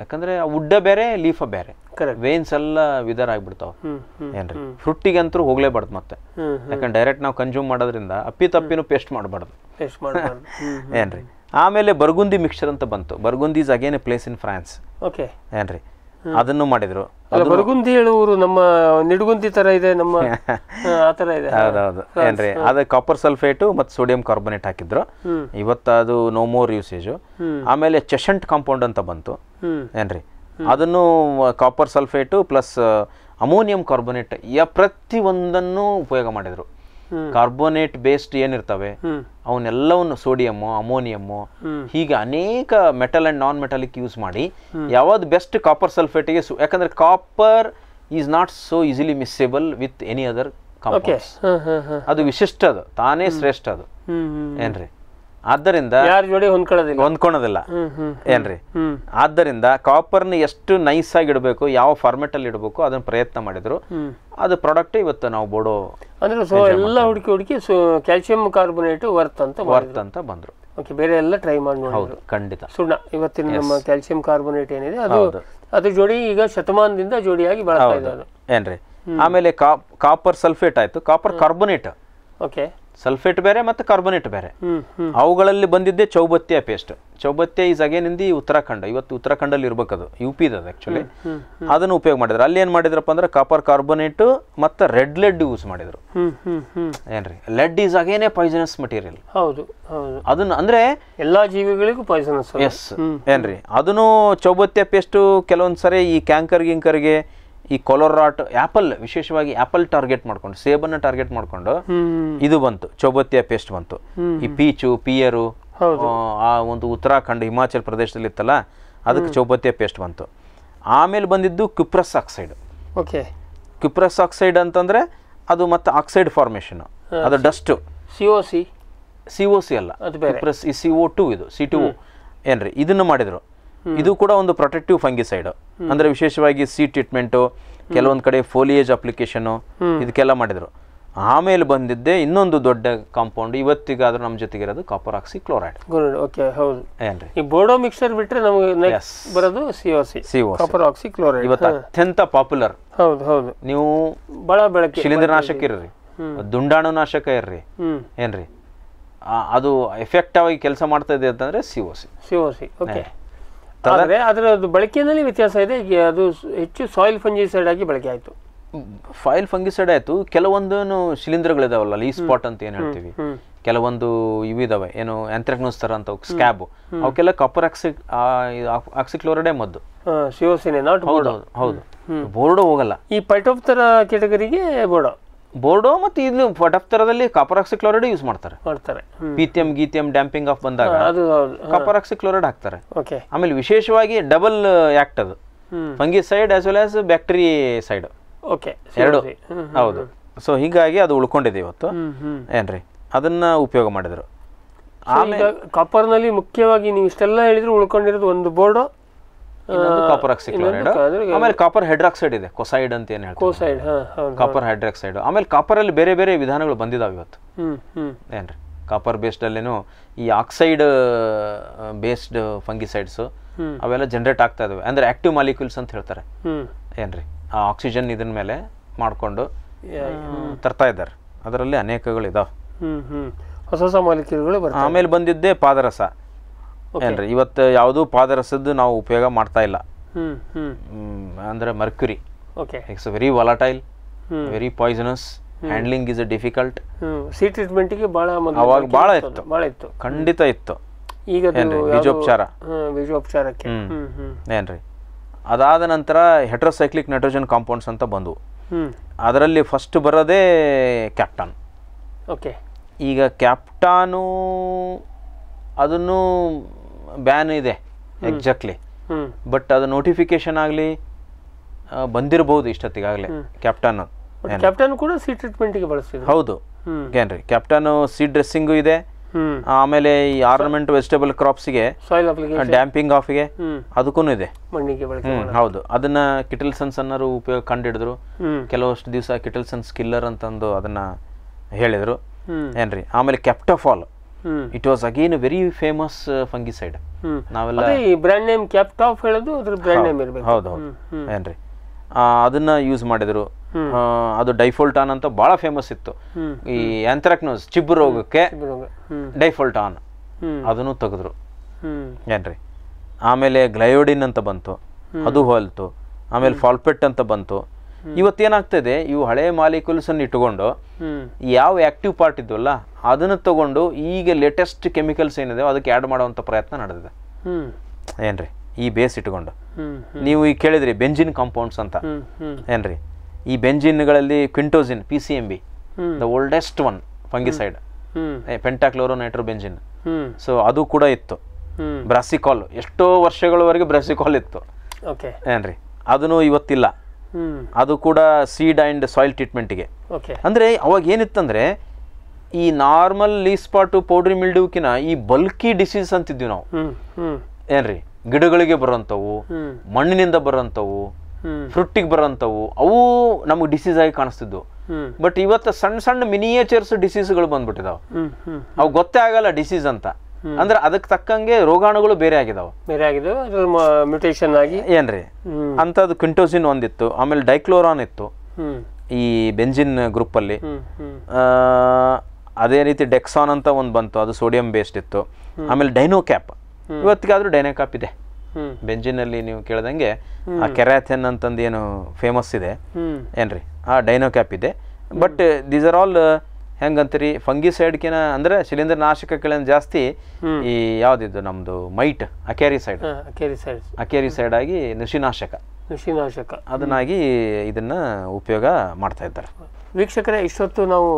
ಯಾಕಂದ್ರೆ ಉಡ್ಡ ಬೇರೆ ಲೀಫ ಬೇರೆ ವೇನ್ಸ್ ಎಲ್ಲ ವಿದರ್ ಆಗ್ಬಿಡ್ತಾವ ಏನ್ರಿ ಫ್ರುಟ್ಟಿಗಂತೂ ಹೋಗ್ಲೇಬಾರ್ದು ಮತ್ತೆ ಯಾಕಂದ್ರೆ ಡೈರೆಕ್ಟ್ ನಾವು ಕನ್ಸ್ಯೂಮ್ ಮಾಡೋದ್ರಿಂದ ಅಪ್ಪಿ ತಪ್ಪಿನೂ ಪೇಸ್ಟ್ ಮಾಡಬಾರ್ದು ಏನ್ರಿ ಆಮೇಲೆ ಬರ್ಗುಂದಿ ಮಿಕ್ಸ್ಚರ್ ಅಂತ ಬಂತು Burgundy is again a place in France okay ಏನ್ರಿ ಅದನ್ನು ಮಾಡಿದ್ರು ಬರಗುಂದಿ ಹೇಳುವರು ನಮ್ಮ ನಿಡುಗುಂದಿ ತರ ಇದೆ ನಮ್ಮ ಇದೆ ಕಾಪರ್ ಸಲ್ಫೇಟು ಮತ್ತು ಸೋಡಿಯಂ ಕಾರ್ಬೊನೇಟ್ ಹಾಕಿದ್ರು ಇವತ್ತು ಅದು ನೋ ಮೋರ್ ಯೂಸೇಜು ಆಮೇಲೆ ಚೆಷಂಟ್ ಕಾಂಪೌಂಡ್ ಅಂತ ಬಂತು ಏನ್ರಿ ಅದನ್ನು copper sulphate plus ammonium carbonate ಪ್ರತಿ ಒಂದನ್ನು ಉಪಯೋಗ ಮಾಡಿದ್ರು ಕಾರ್ಬೋನೇಟ್ ಬೇಸ್ಡ್ ಏನಿರ್ತವೆ ಅವನ್ನೆಲ್ಲವನ್ನು ಸೋಡಿಯಮ್ಮು ಅಮೋನಿಯಮ್ಮು ಹೀಗೆ ಅನೇಕ metal and non metallic use ಮಾಡಿ ಯಾವ್ದು ಬೆಸ್ಟ್ ಕಾಪರ್ ಸಲ್ಫೇಟಿಗೆ ಯಾಕಂದ್ರೆ copper is not so easily miscible with any other ಅದು ವಿಶಿಷ್ಟ ಅದು ತಾನೇ ಶ್ರೇಷ್ಠ ಅದು ಏನ್ರಿ ಆದ್ದರಿಂದ ಯಾರ ಜೋಡಿ ಹೊಂದ್ಕೊಳ್ಳೋದಿಲ್ಲ ಏನ್ರಿ ಆದ್ದರಿಂದ ಕಾಪರ್ನ ಎಷ್ಟು ನೈಸ್ ಆಗಿ ಇಡಬೇಕು ಯಾವ ಫಾರ್ಮೆಟ್ ಅಲ್ಲಿ ಇಡಬೇಕು ಅದನ್ನ ಪ್ರಯತ್ನ ಮಾಡಿದ್ರು ಅದು ಪ್ರಾಡಕ್ಟ್ ಇವತ್ತು ನಾವು ಬೋಡೋ ಅಂದ್ರೆ ಎಲ್ಲ ಹುಡುಕಿ ಹುಡುಕಿ ಕ್ಯಾಲ್ಸಿಯಂ ಕಾರ್ಬೋನೇಟ್ ವರ್ತ್ ಅಂತ ವರ್ತ್ ಅಂತ ಬಂದ್ರು ಓಕೆ ಬೇರೆ ಎಲ್ಲ ಟ್ರೈ ಮಾಡಿ ನೋಡಿದ್ರು ಖಂಡಿತ ಸುಣ್ಣ ಇವತ್ತಿನ ನಮ್ಮ ಕ್ಯಾಲ್ಸಿಯಂ ಕಾರ್ಬೋನೇಟ್ ಏನಿದೆ ಅದು ಅದು ಜೋಡಿ ಈಗ ಶತಮಾನದಿಂದ ಜೋಡಿಯಾಗಿ ಬಳಸ್ತಾ ಇದ್ದಾರೆ ಏನ್ರಿ ಆಮೇಲೆ ಕಾಪರ್ ಸಲ್ಫೇಟ್ ಆಯ್ತು ಕಾಪರ್ ಕಾರ್ಬೋನೇಟ್ ಓಕೆ ಸಲ್ಫೇಟ್ ಬೇರೆ ಮತ್ತು ಕಾರ್ಬೋನೇಟ್ ಬೇರೆ ಅವುಗಳಲ್ಲಿ ಬಂದಿದ್ದೆ ಚೌಬತ್ತಿಯ ಪೇಸ್ಟ್ ಚೌಬತ್ಯ ಈಸ್ ಅಗೇನ್ ಇಂದಿ ಉತ್ತರಾಖಂಡ ಇವತ್ತು ಉತ್ತರಾಖಂಡಲ್ಲಿ ಇರ್ಬೇಕು ಅದು ಯು ಪಿ ಅದು ಆ್ಯಕ್ಚುಲಿ ಅದನ್ನು ಉಪಯೋಗ ಮಾಡಿದ್ರು ಅಲ್ಲಿ ಏನು ಮಾಡಿದ್ರಪ್ಪ ಅಂದ್ರೆ ಕಾಪರ್ ಕಾರ್ಬೋನೇಟು ಮತ್ತು ರೆಡ್ ಲೆಡ್ ಯೂಸ್ ಮಾಡಿದರು ಏನ್ರಿ lead is again a poisonous material ಹೌದು ಅದನ್ನು ಅಂದರೆ ಎಲ್ಲ ಜೀವಿಗಳಿಗೂ ಪಾಯ್ಸನಸ್ ಎಸ್ ಏನ್ರಿ ಅದನ್ನು ಚೌಬತ್ತಿಯ ಪೇಸ್ಟು ಕೆಲವೊಂದು ಸರಿ ಈ ಕ್ಯಾಂಕರ್ ಗಿಂಕರ್ಗೆ ಈ ಕೊಲೊರಾಟ್ ಆಪಲ್ ವಿಶೇಷವಾಗಿ ಆಪಲ್ ಟಾರ್ಗೆಟ್ ಮಾಡ್ಕೊಂಡು ಸೇಬನ್ನ ಟಾರ್ಗೆಟ್ ಮಾಡ್ಕೊಂಡು ಇದು ಬಂತು ಚೌಬತ್ತಿಯ ಪೇಸ್ಟ್ ಬಂತು ಈ ಪೀಚು ಪಿಯರು ಆ ಒಂದು ಉತ್ತರಾಖಂಡ್ ಹಿಮಾಚಲ್ ಪ್ರದೇಶದಲ್ಲಿ ಇತ್ತಲ್ಲ ಅದಕ್ಕೆ ಚೌಬತ್ತಿಯ ಪೇಸ್ಟ್ ಬಂತು ಆಮೇಲೆ ಬಂದಿದ್ದು cuprous oxide okay cuprous oxide ಅಂತಂದ್ರೆ ಅದು ಮತ್ತೆ ಆಕ್ಸೈಡ್ ಫಾರ್ಮೇಶನ್ ಅದು dust C O C C ಅಲ್ಲ ಕ್ಯುಪ್ರಸ್ ಸಿ ಟು ಇದು ಸಿ ಟು ಏನ್ರಿ ಇದನ್ನು ಮಾಡಿದ್ರು ಇದು ಕೂಡ ಒಂದು ಪ್ರೊಟೆಕ್ಟಿವ್ ಫಂಗಿಸೈಡ್ ಅಂದ್ರೆ ವಿಶೇಷವಾಗಿ ಸಿ ಟ್ರೀಟ್ಮೆಂಟು ಕೆಲವೊಂದು ಕಡೆ ಫೋಲಿಯೇಜ್ ಅಪ್ಲಿಕೇಶನ್ ಇದಕ್ಕೆಲ್ಲ ಮಾಡಿದ್ರು ಆಮೇಲೆ ಬಂದಿದ್ದೆ ಇನ್ನೊಂದು ದೊಡ್ಡ ಕಾಂಪೌಂಡ್ ಇವತ್ತಿಗಾದ್ರೂ ನಮ್ಮ ಜೊತೆಗೆ ಇರೋದು ಕಾಪರ್ ಆಕ್ಸಿ ಕ್ಲೋರೈಡ್ ಓಕೆ ಹೌದು ಏನ್ರಿ ಈ ಬೋರ್ಡೋ ಮಿಕ್ಸರ್ ಬಿಟ್ರೆ ನಮಗೆ ಬರೋದು C O C copper oxychloride ಇವತ್ತು ಅತ್ಯಂತ ಪಾಪ್ಯುಲರ್ ಹೌದು ಹೌದು ನೀವು ಬಹಳ ಬೆಳಕು ಶಿಲೀಂಧ್ರ ನಾಶಕ ಇರ್ರಿ ದುಂಡಾಣು ನಾಶಕ ಇರ್ರಿ ಏನ್ರಿ ಅದು ಎಫೆಕ್ಟಿವ್ ಆಗಿ ಕೆಲಸ ಮಾಡ್ತಾ ಇದೆ ಅಂತಂದ್ರೆ C O C C C okay ಆದರೆ ಅದರ ಬಳಕೆಯಲ್ಲಿ ವ್ಯತ್ಯಾಸ ಇದೆ ಅದು ಹೆಚ್ಚು ಸಾಯಿಲ್ ಫಂಜಿಸೈಡ್ ಆಗಿ ಬಳಕೆ ಆಯಿತು ಫಾಯಿಲ್ ಫಂಗಿಸೈಡ್ ಆಯಿತು ಕೆಲವೊಂದು ಶಿಲೀಂಧ್ರಗಳಿದಾವಲ್ಲ ಈ ಸ್ಪಾಟ್ ಅಂತ ಏನು ಹೇಳ್ತೀವಿ ಕೆಲವೊಂದು ಇವು ಇದಾವೆ ಏನು ತರ ಅಂತ ಸ್ಕ್ಯಾಬ್ ಅವಕ್ಕೆಲ್ಲ ಕಾಪರ್ ಆಕ್ಸಿ ಆಕ್ಸಿಕ್ಲೋರೈಡೇ ಮದ್ದು ಶಿವಸೇನೆ ನಾಟ್ ಹೌದು ಹೌದು ಬೋರ್ಡೋ ಹೋಗಲ್ಲ ಈ ಪೈಟೋಪ್ತರ ಕೆಟಗರಿಗೆ ಬೋರ್ಡ್ ಬೋರ್ಡೋ ಮತ್ತು ಇಲ್ಲಿ ಪಟಫ್ತರದಲ್ಲಿ ಕಾಪರಾಕ್ಸಿ ಕ್ಲೋರೈಡ್ ಯೂಸ್ ಮಾಡ್ತಾರೆ ಮಾಡ್ತಾರೆ ಪಿತಿಎಂ ಗೀತಿಎಂ ಡ್ಯಾಂಪಿಂಗ್ ಆಫ್ ಬಂದಾಗ ಅದು ಕಾಪರಾಕ್ಸಿ ಕ್ಲೋರೈಡ್ ಹಾಕ್ತಾರೆ ಓಕೆ ಆಮೇಲೆ ವಿಶೇಷವಾಗಿ ಡಬಲ್ ಆಕ್ಟ್ uh, ಅದು fungicide as well as bactericide okay ಎರಡು ಹೌದು ಸೊ ಹೀಗಾಗಿ ಅದು ಉಳ್ಕೊಂಡಿದೆ ಇವತ್ತು ಏನ್ರಿ ಅದನ್ನ ಉಪಯೋಗ ಮಾಡಿದ್ರು ಆಮೇಲೆ ಕಾಪರ್ನಲ್ಲಿ ಮುಖ್ಯವಾಗಿ ನೀವು ಇಷ್ಟೆಲ್ಲ ಹೇಳಿದ್ರು ಉಳ್ಕೊಂಡಿರೋದು ಒಂದು ಬೋರ್ಡು ಕಾಪರ್ ಆಕ್ಸಿಕ್ಲೋರೈಡ್ ಆಮೇಲೆ ಕಾಪರ್ ಹೈಡ್ರಾಕ್ಸೈಡ್ ಇದೆ ಕೊಸೈಡ್ ಅಂತ ಏನು ಕೋಸೈಡ್ ಕಾಪರ್ ಹೈಡ್ರಾಕ್ಸೈಡ್ ಆಮೇಲೆ ಕಾಪರ್ ಅಲ್ಲಿ ಬೇರೆ ಬೇರೆ ವಿಧಾನಗಳು ಬಂದಿದಾವೆ ಇವತ್ತು ಏನ್ರಿ ಕಾಪರ್ ಬೇಸ್ಡ್ ಅಲ್ಲೇನು ಈ ಆಕ್ಸೈಡ್ ಬೇಸ್ಡ್ ಫಂಗಿಸೈಡ್ಸ್ ಅವೆಲ್ಲ ಜನರೇಟ್ ಆಗ್ತಾ ಇದಾವೆ ಅಂದ್ರೆ ಆಕ್ಟಿವ್ ಮಾಲಿಕ್ಯೂಲ್ಸ್ ಅಂತ ಹೇಳ್ತಾರೆ ಏನ್ರಿ ಆ ಆಕ್ಸಿಜನ್ ಇದನ್ ಮೇಲೆ ಮಾಡಿಕೊಂಡು ತರ್ತಾ ಇದ್ದಾರೆ ಅದರಲ್ಲಿ ಅನೇಕಗಳು ಇದಾವೆ ಹೊಸ ಹೊಸ ಮಾಲಿಕ್ಯೂಲ್ಗಳು ಆಮೇಲೆ ಬಂದಿದ್ದೆ ಪಾದರಸ ಏನ್ರಿ ಇವತ್ತು ಯಾವುದೂ ಪಾದರಸದ್ದು ನಾವು ಉಪಯೋಗ ಮಾಡ್ತಾ ಇಲ್ಲ ಅಂದ್ರೆ mercury it's very volatile very poisonous handling is a difficult seed ಟ್ರೀಟ್ಮೆಂಟಿಗೆ ಭಾಳ ಅವಾಗ ಭಾಳ ಇತ್ತು ಭಾಳ ಇತ್ತು ಖಂಡಿತ ಇತ್ತು ಈಗ ಬೀಜೋಪಚಾರ ಬೀಜೋಪಚಾರಕ್ಕೆ ಏನ್ರಿ ಅದಾದ ನಂತರ ಹೆಟ್ರೋಸೈಕ್ಲಿಕ್ ನೈಟ್ರೋಜನ್ ಕಾಂಪೌಂಡ್ಸ್ ಅಂತ ಬಂದವು ಅದರಲ್ಲಿ ಫಸ್ಟ್ ಬರೋದೇ ಕ್ಯಾಪ್ಟಾನ್ ಓಕೆ ಈಗ ಕ್ಯಾಪ್ಟಾನು ಅದನ್ನು ಬ್ಯಾನ್ ಇದೆ ಎಕ್ಸಾಕ್ಟ್ಲಿ ಬಟ್ ಅದು ನೋಟಿಫಿಕೇಶನ್ ಆಗಲಿ ಬಂದಿರಬಹುದು ಇಷ್ಟೊತ್ತಿಗಾಗಲೇ ಕ್ಯಾಪ್ಟನ್ ಕ್ಯಾಪ್ಟನ್ ಕೂಡ ಸಿ ಹೌದು ಏನ್ರಿ ಕ್ಯಾಪ್ಟನ್ ಸೀಡ್ ಡ್ರೆಸ್ಸಿಂಗು ಇದೆ ಆಮೇಲೆ ಈ ಆರ್ನಮೆಂಟ್ ವೆಜಿಟೇಬಲ್ ಕ್ರಾಪ್ಸ್ಗೆ ಡ್ಯಾಂಪಿಂಗ್ ಆಫ್ಗೆ ಅದಕ್ಕೂ ಇದೆ ಹೌದು ಅದನ್ನ ಕಿಟಲ್ಸನ್ಸ್ ಅನ್ನೋರು ಉಪಯೋಗ ಕಂಡಿಡಿದ್ರು ಕೆಲವಷ್ಟು ದಿವಸ ಕಿಟಲ್ಸನ್ಸ್ ಕಿಲ್ಲರ್ ಅಂತಂದು ಅದನ್ನ ಹೇಳಿದ್ರು ಏನ್ರಿ ಆಮೇಲೆ captafol it was again very famous fungicide ನಾವೆಲ್ಲ ಬ್ರ್ಯಾಂಡ್ ನೇಮ್ ಕ್ಯಾಪ್ ಹೇಳೋದು ಅದ್ರ ನೇಮ್ ಇರಬೇಕು ಹೌದು ಹೌದು ಏನ್ರಿ ಅದನ್ನ ಯೂಸ್ ಮಾಡಿದ್ರು ಅದು ಡೈಫೋಲ್ಟಾನ್ ಅಂತ ಬಹಳ ಫೇಮಸ್ ಇತ್ತು ಈ ಆಂಥ್ರಾಕ್ನೋಸ್ ಚಿಬ್ಬು ರೋಗಕ್ಕೆ ಡೈಫೋಲ್ಟಾನ್ ಅದನ್ನು ತೆಗೆದ್ರು ಏನ್ರಿ ಆಮೇಲೆ ಗ್ಲಯೋಡಿನ್ ಅಂತ ಬಂತು ಅದು ಹೋಲ್ತು ಆಮೇಲೆ ಫಾಲ್ಪೆಟ್ ಅಂತ ಬಂತು ಇವತ್ತೇನಾಗ್ತದೆ ಇವು ಹಳೆ ಮಾಲಿಕ್ಯೂಲ್ಸ್ ಅನ್ನು ಇಟ್ಟುಕೊಂಡು ಯಾವ ಆಕ್ಟಿವ್ ಪಾರ್ಟ್ ಇದ್ವಲ್ಲ ಅದನ್ನು ತಗೊಂಡು ಈಗ ಲೇಟೆಸ್ಟ್ ಕೆಮಿಕಲ್ಸ್ ಏನಿದೆ ಅದಕ್ಕೆ ಆ್ಯಡ್ ಮಾಡುವಂತ ಪ್ರಯತ್ನ ನಡೆದಿದೆ ಏನ್ರಿ ಈ ಬೇಸ್ ಇಟ್ಕೊಂಡು ನೀವು ಈಗ ಕೇಳಿದ್ರಿ ಬೆಂಜಿನ್ ಕಾಂಪೌಂಡ್ಸ್ ಅಂತ ಏನ್ರಿ ಈ ಬೆಂಜಿನ್ಗಳಲ್ಲಿ quintozene P C M B the oldest one fungicide pentachloronitrobenzene so ಅದು ಕೂಡ ಇತ್ತು ಬ್ರಾಸಿಕಾಲ್ ಎಷ್ಟೋ ವರ್ಷಗಳವರೆಗೆ ಬ್ರಾಸಿಕಾಲ್ ಇತ್ತು ಏನ್ರಿ ಅದನ್ನು ಇವತ್ತಿಲ್ಲ ಅದು ಕೂಡ ಸೀಡ್ ಆ್ಯಂಡ್ ಸಾಯಿಲ್ ಟ್ರೀಟ್ಮೆಂಟಿಗೆ ಅಂದರೆ ಅವಾಗ ಏನಿತ್ತಂದರೆ ಈ ನಾರ್ಮಲ್ ಲೀಸ್ಪಾಟು ಪೌಡ್ರಿ ಮಿಲ್ಡ್ಯೂಕಿನ ಈ ಬಲ್ಕಿ ಡಿಸೀಸ್ ಅಂತಿದ್ವಿ ನಾವು ಏನ್ರಿ ಗಿಡಗಳಿಗೆ ಬರೋಂಥವು ಮಣ್ಣಿನಿಂದ ಬರೋಂಥವು ಫ್ರೂಟಿಗೆ ಬರೋಂಥವು ಅವು ನಮಗೆ ಡಿಸೀಸ್ ಆಗಿ ಕಾಣಿಸ್ತಿದ್ವು ಬಟ್ ಇವತ್ತು ಸಣ್ಣ ಸಣ್ಣ ಮಿನಿಯೇಚರ್ಸ್ ಡಿಸೀಸ್ಗಳು ಬಂದ್ಬಿಟ್ಟಿದಾವೆ ಅವು ಗೊತ್ತೇ ಆಗಲ್ಲ ಡಿಸೀಸ್ ಅಂತ ಅಂದ್ರೆ ಅದಕ್ಕೆ ತಕ್ಕಂಗೆ ರೋಗಾಣುಗಳು ಬೇರೆ ಆಗಿದಾವೆ ಬೇರೆ ಆಗಿ ಏನ್ರಿ ಅಂತದ್ದು ಕ್ವಿಂಟೋಸಿನ್ ಒಂದಿತ್ತು ಆಮೇಲೆ ಡೈಕ್ಲೋರಾನ್ ಇತ್ತು ಈ ಬೆಂಜಿನ್ ಗ್ರೂಪ್ ಅಲ್ಲಿ ಅದೇ ರೀತಿ ಡೆಕ್ಸಾನ್ ಅಂತ ಒಂದು ಬಂತು ಅದು ಸೋಡಿಯಂ ಬೇಸ್ಡ್ ಇತ್ತು ಆಮೇಲೆ ಡೈನೋ ಕ್ಯಾಪ್ ಇವತ್ತಿಗಾದ್ರೂ ಡೈನೋ ಕ್ಯಾಪ್ ಇದೆ ಅಲ್ಲಿ ನೀವು ಕೇಳ್ದಂಗೆ ಆ ಕೆರಾಥೆನ್ ಅಂತಂದು ಏನು ಫೇಮಸ್ ಇದೆ ಏನ್ರಿ ಆ ಡೈನೋ ಕ್ಯಾಪ್ ಇದೆ ಬಟ್ ದೀಸ್ ಆರ್ ಆಲ್ ಹೆಂಗಂತೀರಿ ಫಂಗಿಸೈಡ್ಕಿನ ಅಂದ್ರೆ ಶಿಲೀಂಧ್ರ ನಾಶಕಗಳಿಂದ ಜಾಸ್ತಿ ಈ ಯಾವ್ದಿದ್ದು ನಮ್ದು mite acaricide acaricide ಆಗಿ ನುಶಿನಾಶಕ ನುಶಿನಾಶಕ ಅದನ್ನಾಗಿ ಇದನ್ನ ಉಪಯೋಗ ಮಾಡ್ತಾ ಇದ್ದಾರೆ ವೀಕ್ಷಕರೇ ಇಷ್ಟೊತ್ತು ನಾವು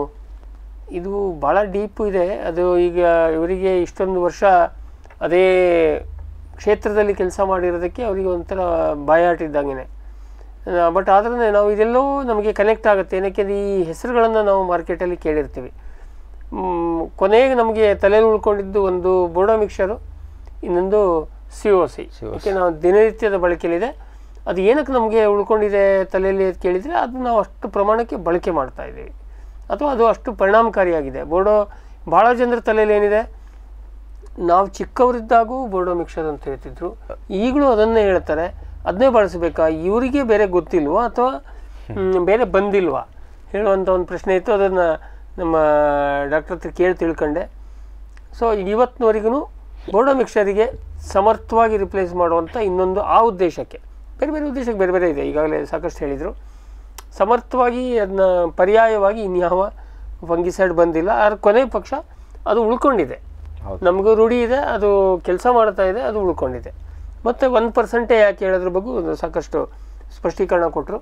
ಇದು ಭಾಳ ಡೀಪ್ ಇದೆ ಅದು ಈಗ ಇವರಿಗೆ ಇಷ್ಟೊಂದು ವರ್ಷ ಅದೇ ಕ್ಷೇತ್ರದಲ್ಲಿ ಕೆಲಸ ಮಾಡಿರೋದಕ್ಕೆ ಅವರಿಗೆ ಒಂಥರ ಬಾಯಾಟಿದ್ದಂಗೆ ಬಟ್ ಆದ್ರೆ ನಾವು ಇದೆಲ್ಲವೂ ನಮಗೆ ಕನೆಕ್ಟ್ ಆಗುತ್ತೆ ಏನಕ್ಕೆ ಈ ಹೆಸರುಗಳನ್ನು ನಾವು ಮಾರ್ಕೆಟಲ್ಲಿ ಕೇಳಿರ್ತೀವಿ ಕೊನೆಗೆ ನಮಗೆ ತಲೆಯಲ್ಲಿ ಉಳ್ಕೊಂಡಿದ್ದು ಒಂದು ಬೋರ್ಡೋ ಮಿಕ್ಸರು ಇನ್ನೊಂದು ಸಿ ಓ ಸಿ ಓಕೆ ನಾವು ದಿನನಿತ್ಯದ ಬಳಕೆಯಲ್ಲಿದೆ ಅದು ಏನಕ್ಕೆ ನಮಗೆ ಉಳ್ಕೊಂಡಿದೆ ತಲೆಯಲ್ಲಿ ಕೇಳಿದರೆ ಅದು ನಾವು ಅಷ್ಟು ಪ್ರಮಾಣಕ್ಕೆ ಬಳಕೆ ಮಾಡ್ತಾ ಇದ್ದೀವಿ ಅಥವಾ ಅದು ಅಷ್ಟು ಪರಿಣಾಮಕಾರಿಯಾಗಿದೆ ಬೋಡೋ ಭಾಳ ಜನರ ತಲೆಯಲ್ಲಿ ಏನಿದೆ ನಾವು ಚಿಕ್ಕವರಿದ್ದಾಗೂ ಬೋರ್ಡೋ ಮಿಕ್ಸರ್ ಅಂತ ಹೇಳ್ತಿದ್ರು ಈಗಲೂ ಅದನ್ನೇ ಹೇಳ್ತಾರೆ ಅದನ್ನೇ ಬಳಸಬೇಕಾ ಇವರಿಗೆ ಬೇರೆ ಗೊತ್ತಿಲ್ವಾ ಅಥವಾ ಬೇರೆ ಬಂದಿಲ್ವಾ ಹೇಳುವಂಥ ಒಂದು ಪ್ರಶ್ನೆ ಇತ್ತು ಅದನ್ನು ನಮ್ಮ ಡಾಕ್ಟರ್ ಹತ್ರ ಕೇಳಿ ತಿಳ್ಕೊಂಡೆ ಸೊ ಇವತ್ತಿನವರೆಗೂ ಬೋರ್ಡೋ ಮಿಕ್ಸರಿಗೆ ಸಮರ್ಥವಾಗಿ ರಿಪ್ಲೇಸ್ ಮಾಡುವಂಥ ಇನ್ನೊಂದು ಆ ಉದ್ದೇಶಕ್ಕೆ ಬೇರೆ ಬೇರೆ ಉದ್ದೇಶಕ್ಕೆ ಬೇರೆ ಬೇರೆ ಇದೆ ಈಗಾಗಲೇ ಸಾಕಷ್ಟು ಹೇಳಿದರು ಸಮರ್ಥವಾಗಿ ಅದನ್ನ ಪರ್ಯಾಯವಾಗಿ ಇನ್ಯಾವ ಫಂಗಿಸೈಡ್ ಬಂದಿಲ್ಲ ಆದ್ರೆ ಕೊನೆ ಪಕ್ಷ ಅದು ಉಳ್ಕೊಂಡಿದೆ ನಮಗೂ ರೂಢಿ ಇದೆ ಅದು ಕೆಲಸ ಮಾಡ್ತಾ ಇದೆ ಅದು ಉಳ್ಕೊಂಡಿದೆ ಮತ್ತು ಒನ್ ಪರ್ಸೆಂಟೇ ಯಾಕೆ ಹೇಳೋದ್ರ ಬಗ್ಗೆ ಸಾಕಷ್ಟು ಸ್ಪಷ್ಟೀಕರಣ ಕೊಟ್ಟರು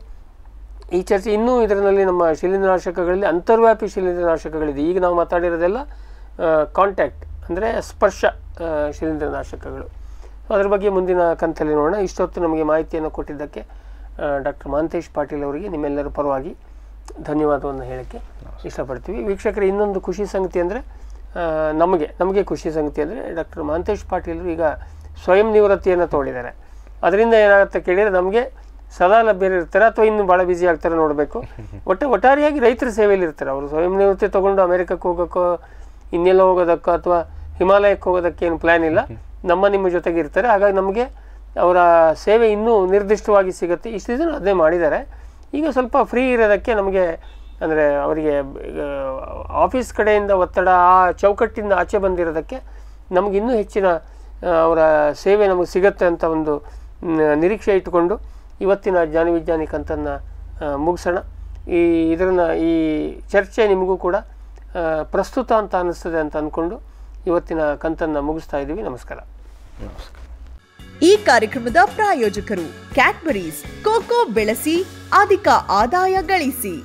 ಈ ಚರ್ಚೆ ಇನ್ನೂ ಇದರಲ್ಲಿ ನಮ್ಮ ಶಿಲೀಂಧ್ರನಾಶಕಗಳಲ್ಲಿ ಅಂತರ್ವ್ಯಾಪಿ ಶಿಲೀಂಧ್ರನಾಶಕಗಳಿದೆ ಈಗ ನಾವು ಮಾತಾಡಿರೋದೆಲ್ಲ ಕಾಂಟ್ಯಾಕ್ಟ್ ಅಂದರೆ ಸ್ಪರ್ಶ ಶಿಲೀಂಧ್ರನಾಶಕಗಳು ಅದರ ಬಗ್ಗೆ ಮುಂದಿನ ಕಂತಲ್ಲಿ ನೋಡೋಣ ಇಷ್ಟೊತ್ತು ನಮಗೆ ಮಾಹಿತಿಯನ್ನು ಕೊಟ್ಟಿದ್ದಕ್ಕೆ ಡಾಕ್ಟರ್ ಮಾಂತೇಶ್ ಪಾಟೀಲ್ ಅವರಿಗೆ ನಿಮ್ಮೆಲ್ಲರ ಪರವಾಗಿ ಧನ್ಯವಾದವನ್ನು ಹೇಳೋಕ್ಕೆ ಇಷ್ಟಪಡ್ತೀವಿ ವೀಕ್ಷಕರ ಇನ್ನೊಂದು ಖುಷಿ ಸಂಗತಿ ಅಂದರೆ ನಮಗೆ ನಮಗೆ ಖುಷಿ ಸಂಗತಿ ಅಂದರೆ ಡಾಕ್ಟರ್ ಮಹಂತೇಶ್ ಪಾಟೀಲರು ಈಗ ಸ್ವಯಂ ನಿವೃತ್ತಿಯನ್ನು ತೋಡಿದ್ದಾರೆ ಅದರಿಂದ ಏನಾಗುತ್ತೆ ಕೇಳಿದರೆ ನಮಗೆ ಸದಾ ಲಭ್ಯರಿರ್ತಾರೆ ಅಥವಾ ಇನ್ನು ಭಾಳ ಬ್ಯುಸಿ ಆಗ್ತಾರೆ ನೋಡಬೇಕು ಒಟ್ಟು ಒಟ್ಟಾರೆಯಾಗಿ ರೈತರ ಸೇವೆಯಲ್ಲಿ ಇರ್ತಾರೆ ಅವರು ಸ್ವಯಂ ನಿವೃತ್ತಿ ತೊಗೊಂಡು ಅಮೆರಿಕಕ್ಕೆ ಹೋಗೋಕ್ಕೋ ಇನ್ನೆಲ್ಲ ಹೋಗೋದಕ್ಕೋ ಅಥವಾ ಹಿಮಾಲಯಕ್ಕೆ ಹೋಗೋದಕ್ಕೆ ಏನು ಪ್ಲ್ಯಾನ್ ಇಲ್ಲ ನಮ್ಮ ನಿಮ್ಮ ಜೊತೆಗೆ ಇರ್ತಾರೆ ಹಾಗಾಗಿ ನಮಗೆ ಅವರ ಸೇವೆ ಇನ್ನೂ ನಿರ್ದಿಷ್ಟವಾಗಿ ಸಿಗುತ್ತೆ ಇಷ್ಟು ದಿನ ಅದೇ ಮಾಡಿದ್ದಾರೆ ಈಗ ಸ್ವಲ್ಪ ಫ್ರೀ ಇರೋದಕ್ಕೆ ನಮಗೆ ಅಂದರೆ ಅವರಿಗೆ ಆಫೀಸ್ ಕಡೆಯಿಂದ ಒತ್ತಡ ಆ ಚೌಕಟ್ಟಿಂದ ಆಚೆ ಬಂದಿರೋದಕ್ಕೆ ನಮಗಿನ್ನೂ ಹೆಚ್ಚಿನ ಅವರ ಸೇವೆ ನಮಗೆ ಸಿಗತ್ತೆ ಅಂತ ಒಂದು ನಿರೀಕ್ಷೆ ಇಟ್ಟುಕೊಂಡು ಇವತ್ತಿನ ಜ್ಞಾನವಿಜ್ಞಾನಿ ಕಂತನ್ನು ಮುಗಿಸೋಣ ಈ ಇದರನ್ನು ಈ ಚರ್ಚೆ ನಿಮಗೂ ಕೂಡ ಪ್ರಸ್ತುತ ಅಂತ ಅನ್ನಿಸ್ತದೆ ಅಂತ ಅಂದ್ಕೊಂಡು ಇವತ್ತಿನ ಕಂತನ್ನು ಮುಗಿಸ್ತಾ ಇದ್ದೀವಿ ನಮಸ್ಕಾರ ನಮಸ್ಕಾರ ಈ ಕಾರ್ಯಕ್ರಮದ ಪ್ರಾಯೋಜಕರು ಕ್ಯಾಡ್ಬರೀಸ್ ಕೋಕೋ ಬೆಳೆಸಿ ಅಧಿಕ ಆದಾಯ ಗಳಿಸಿ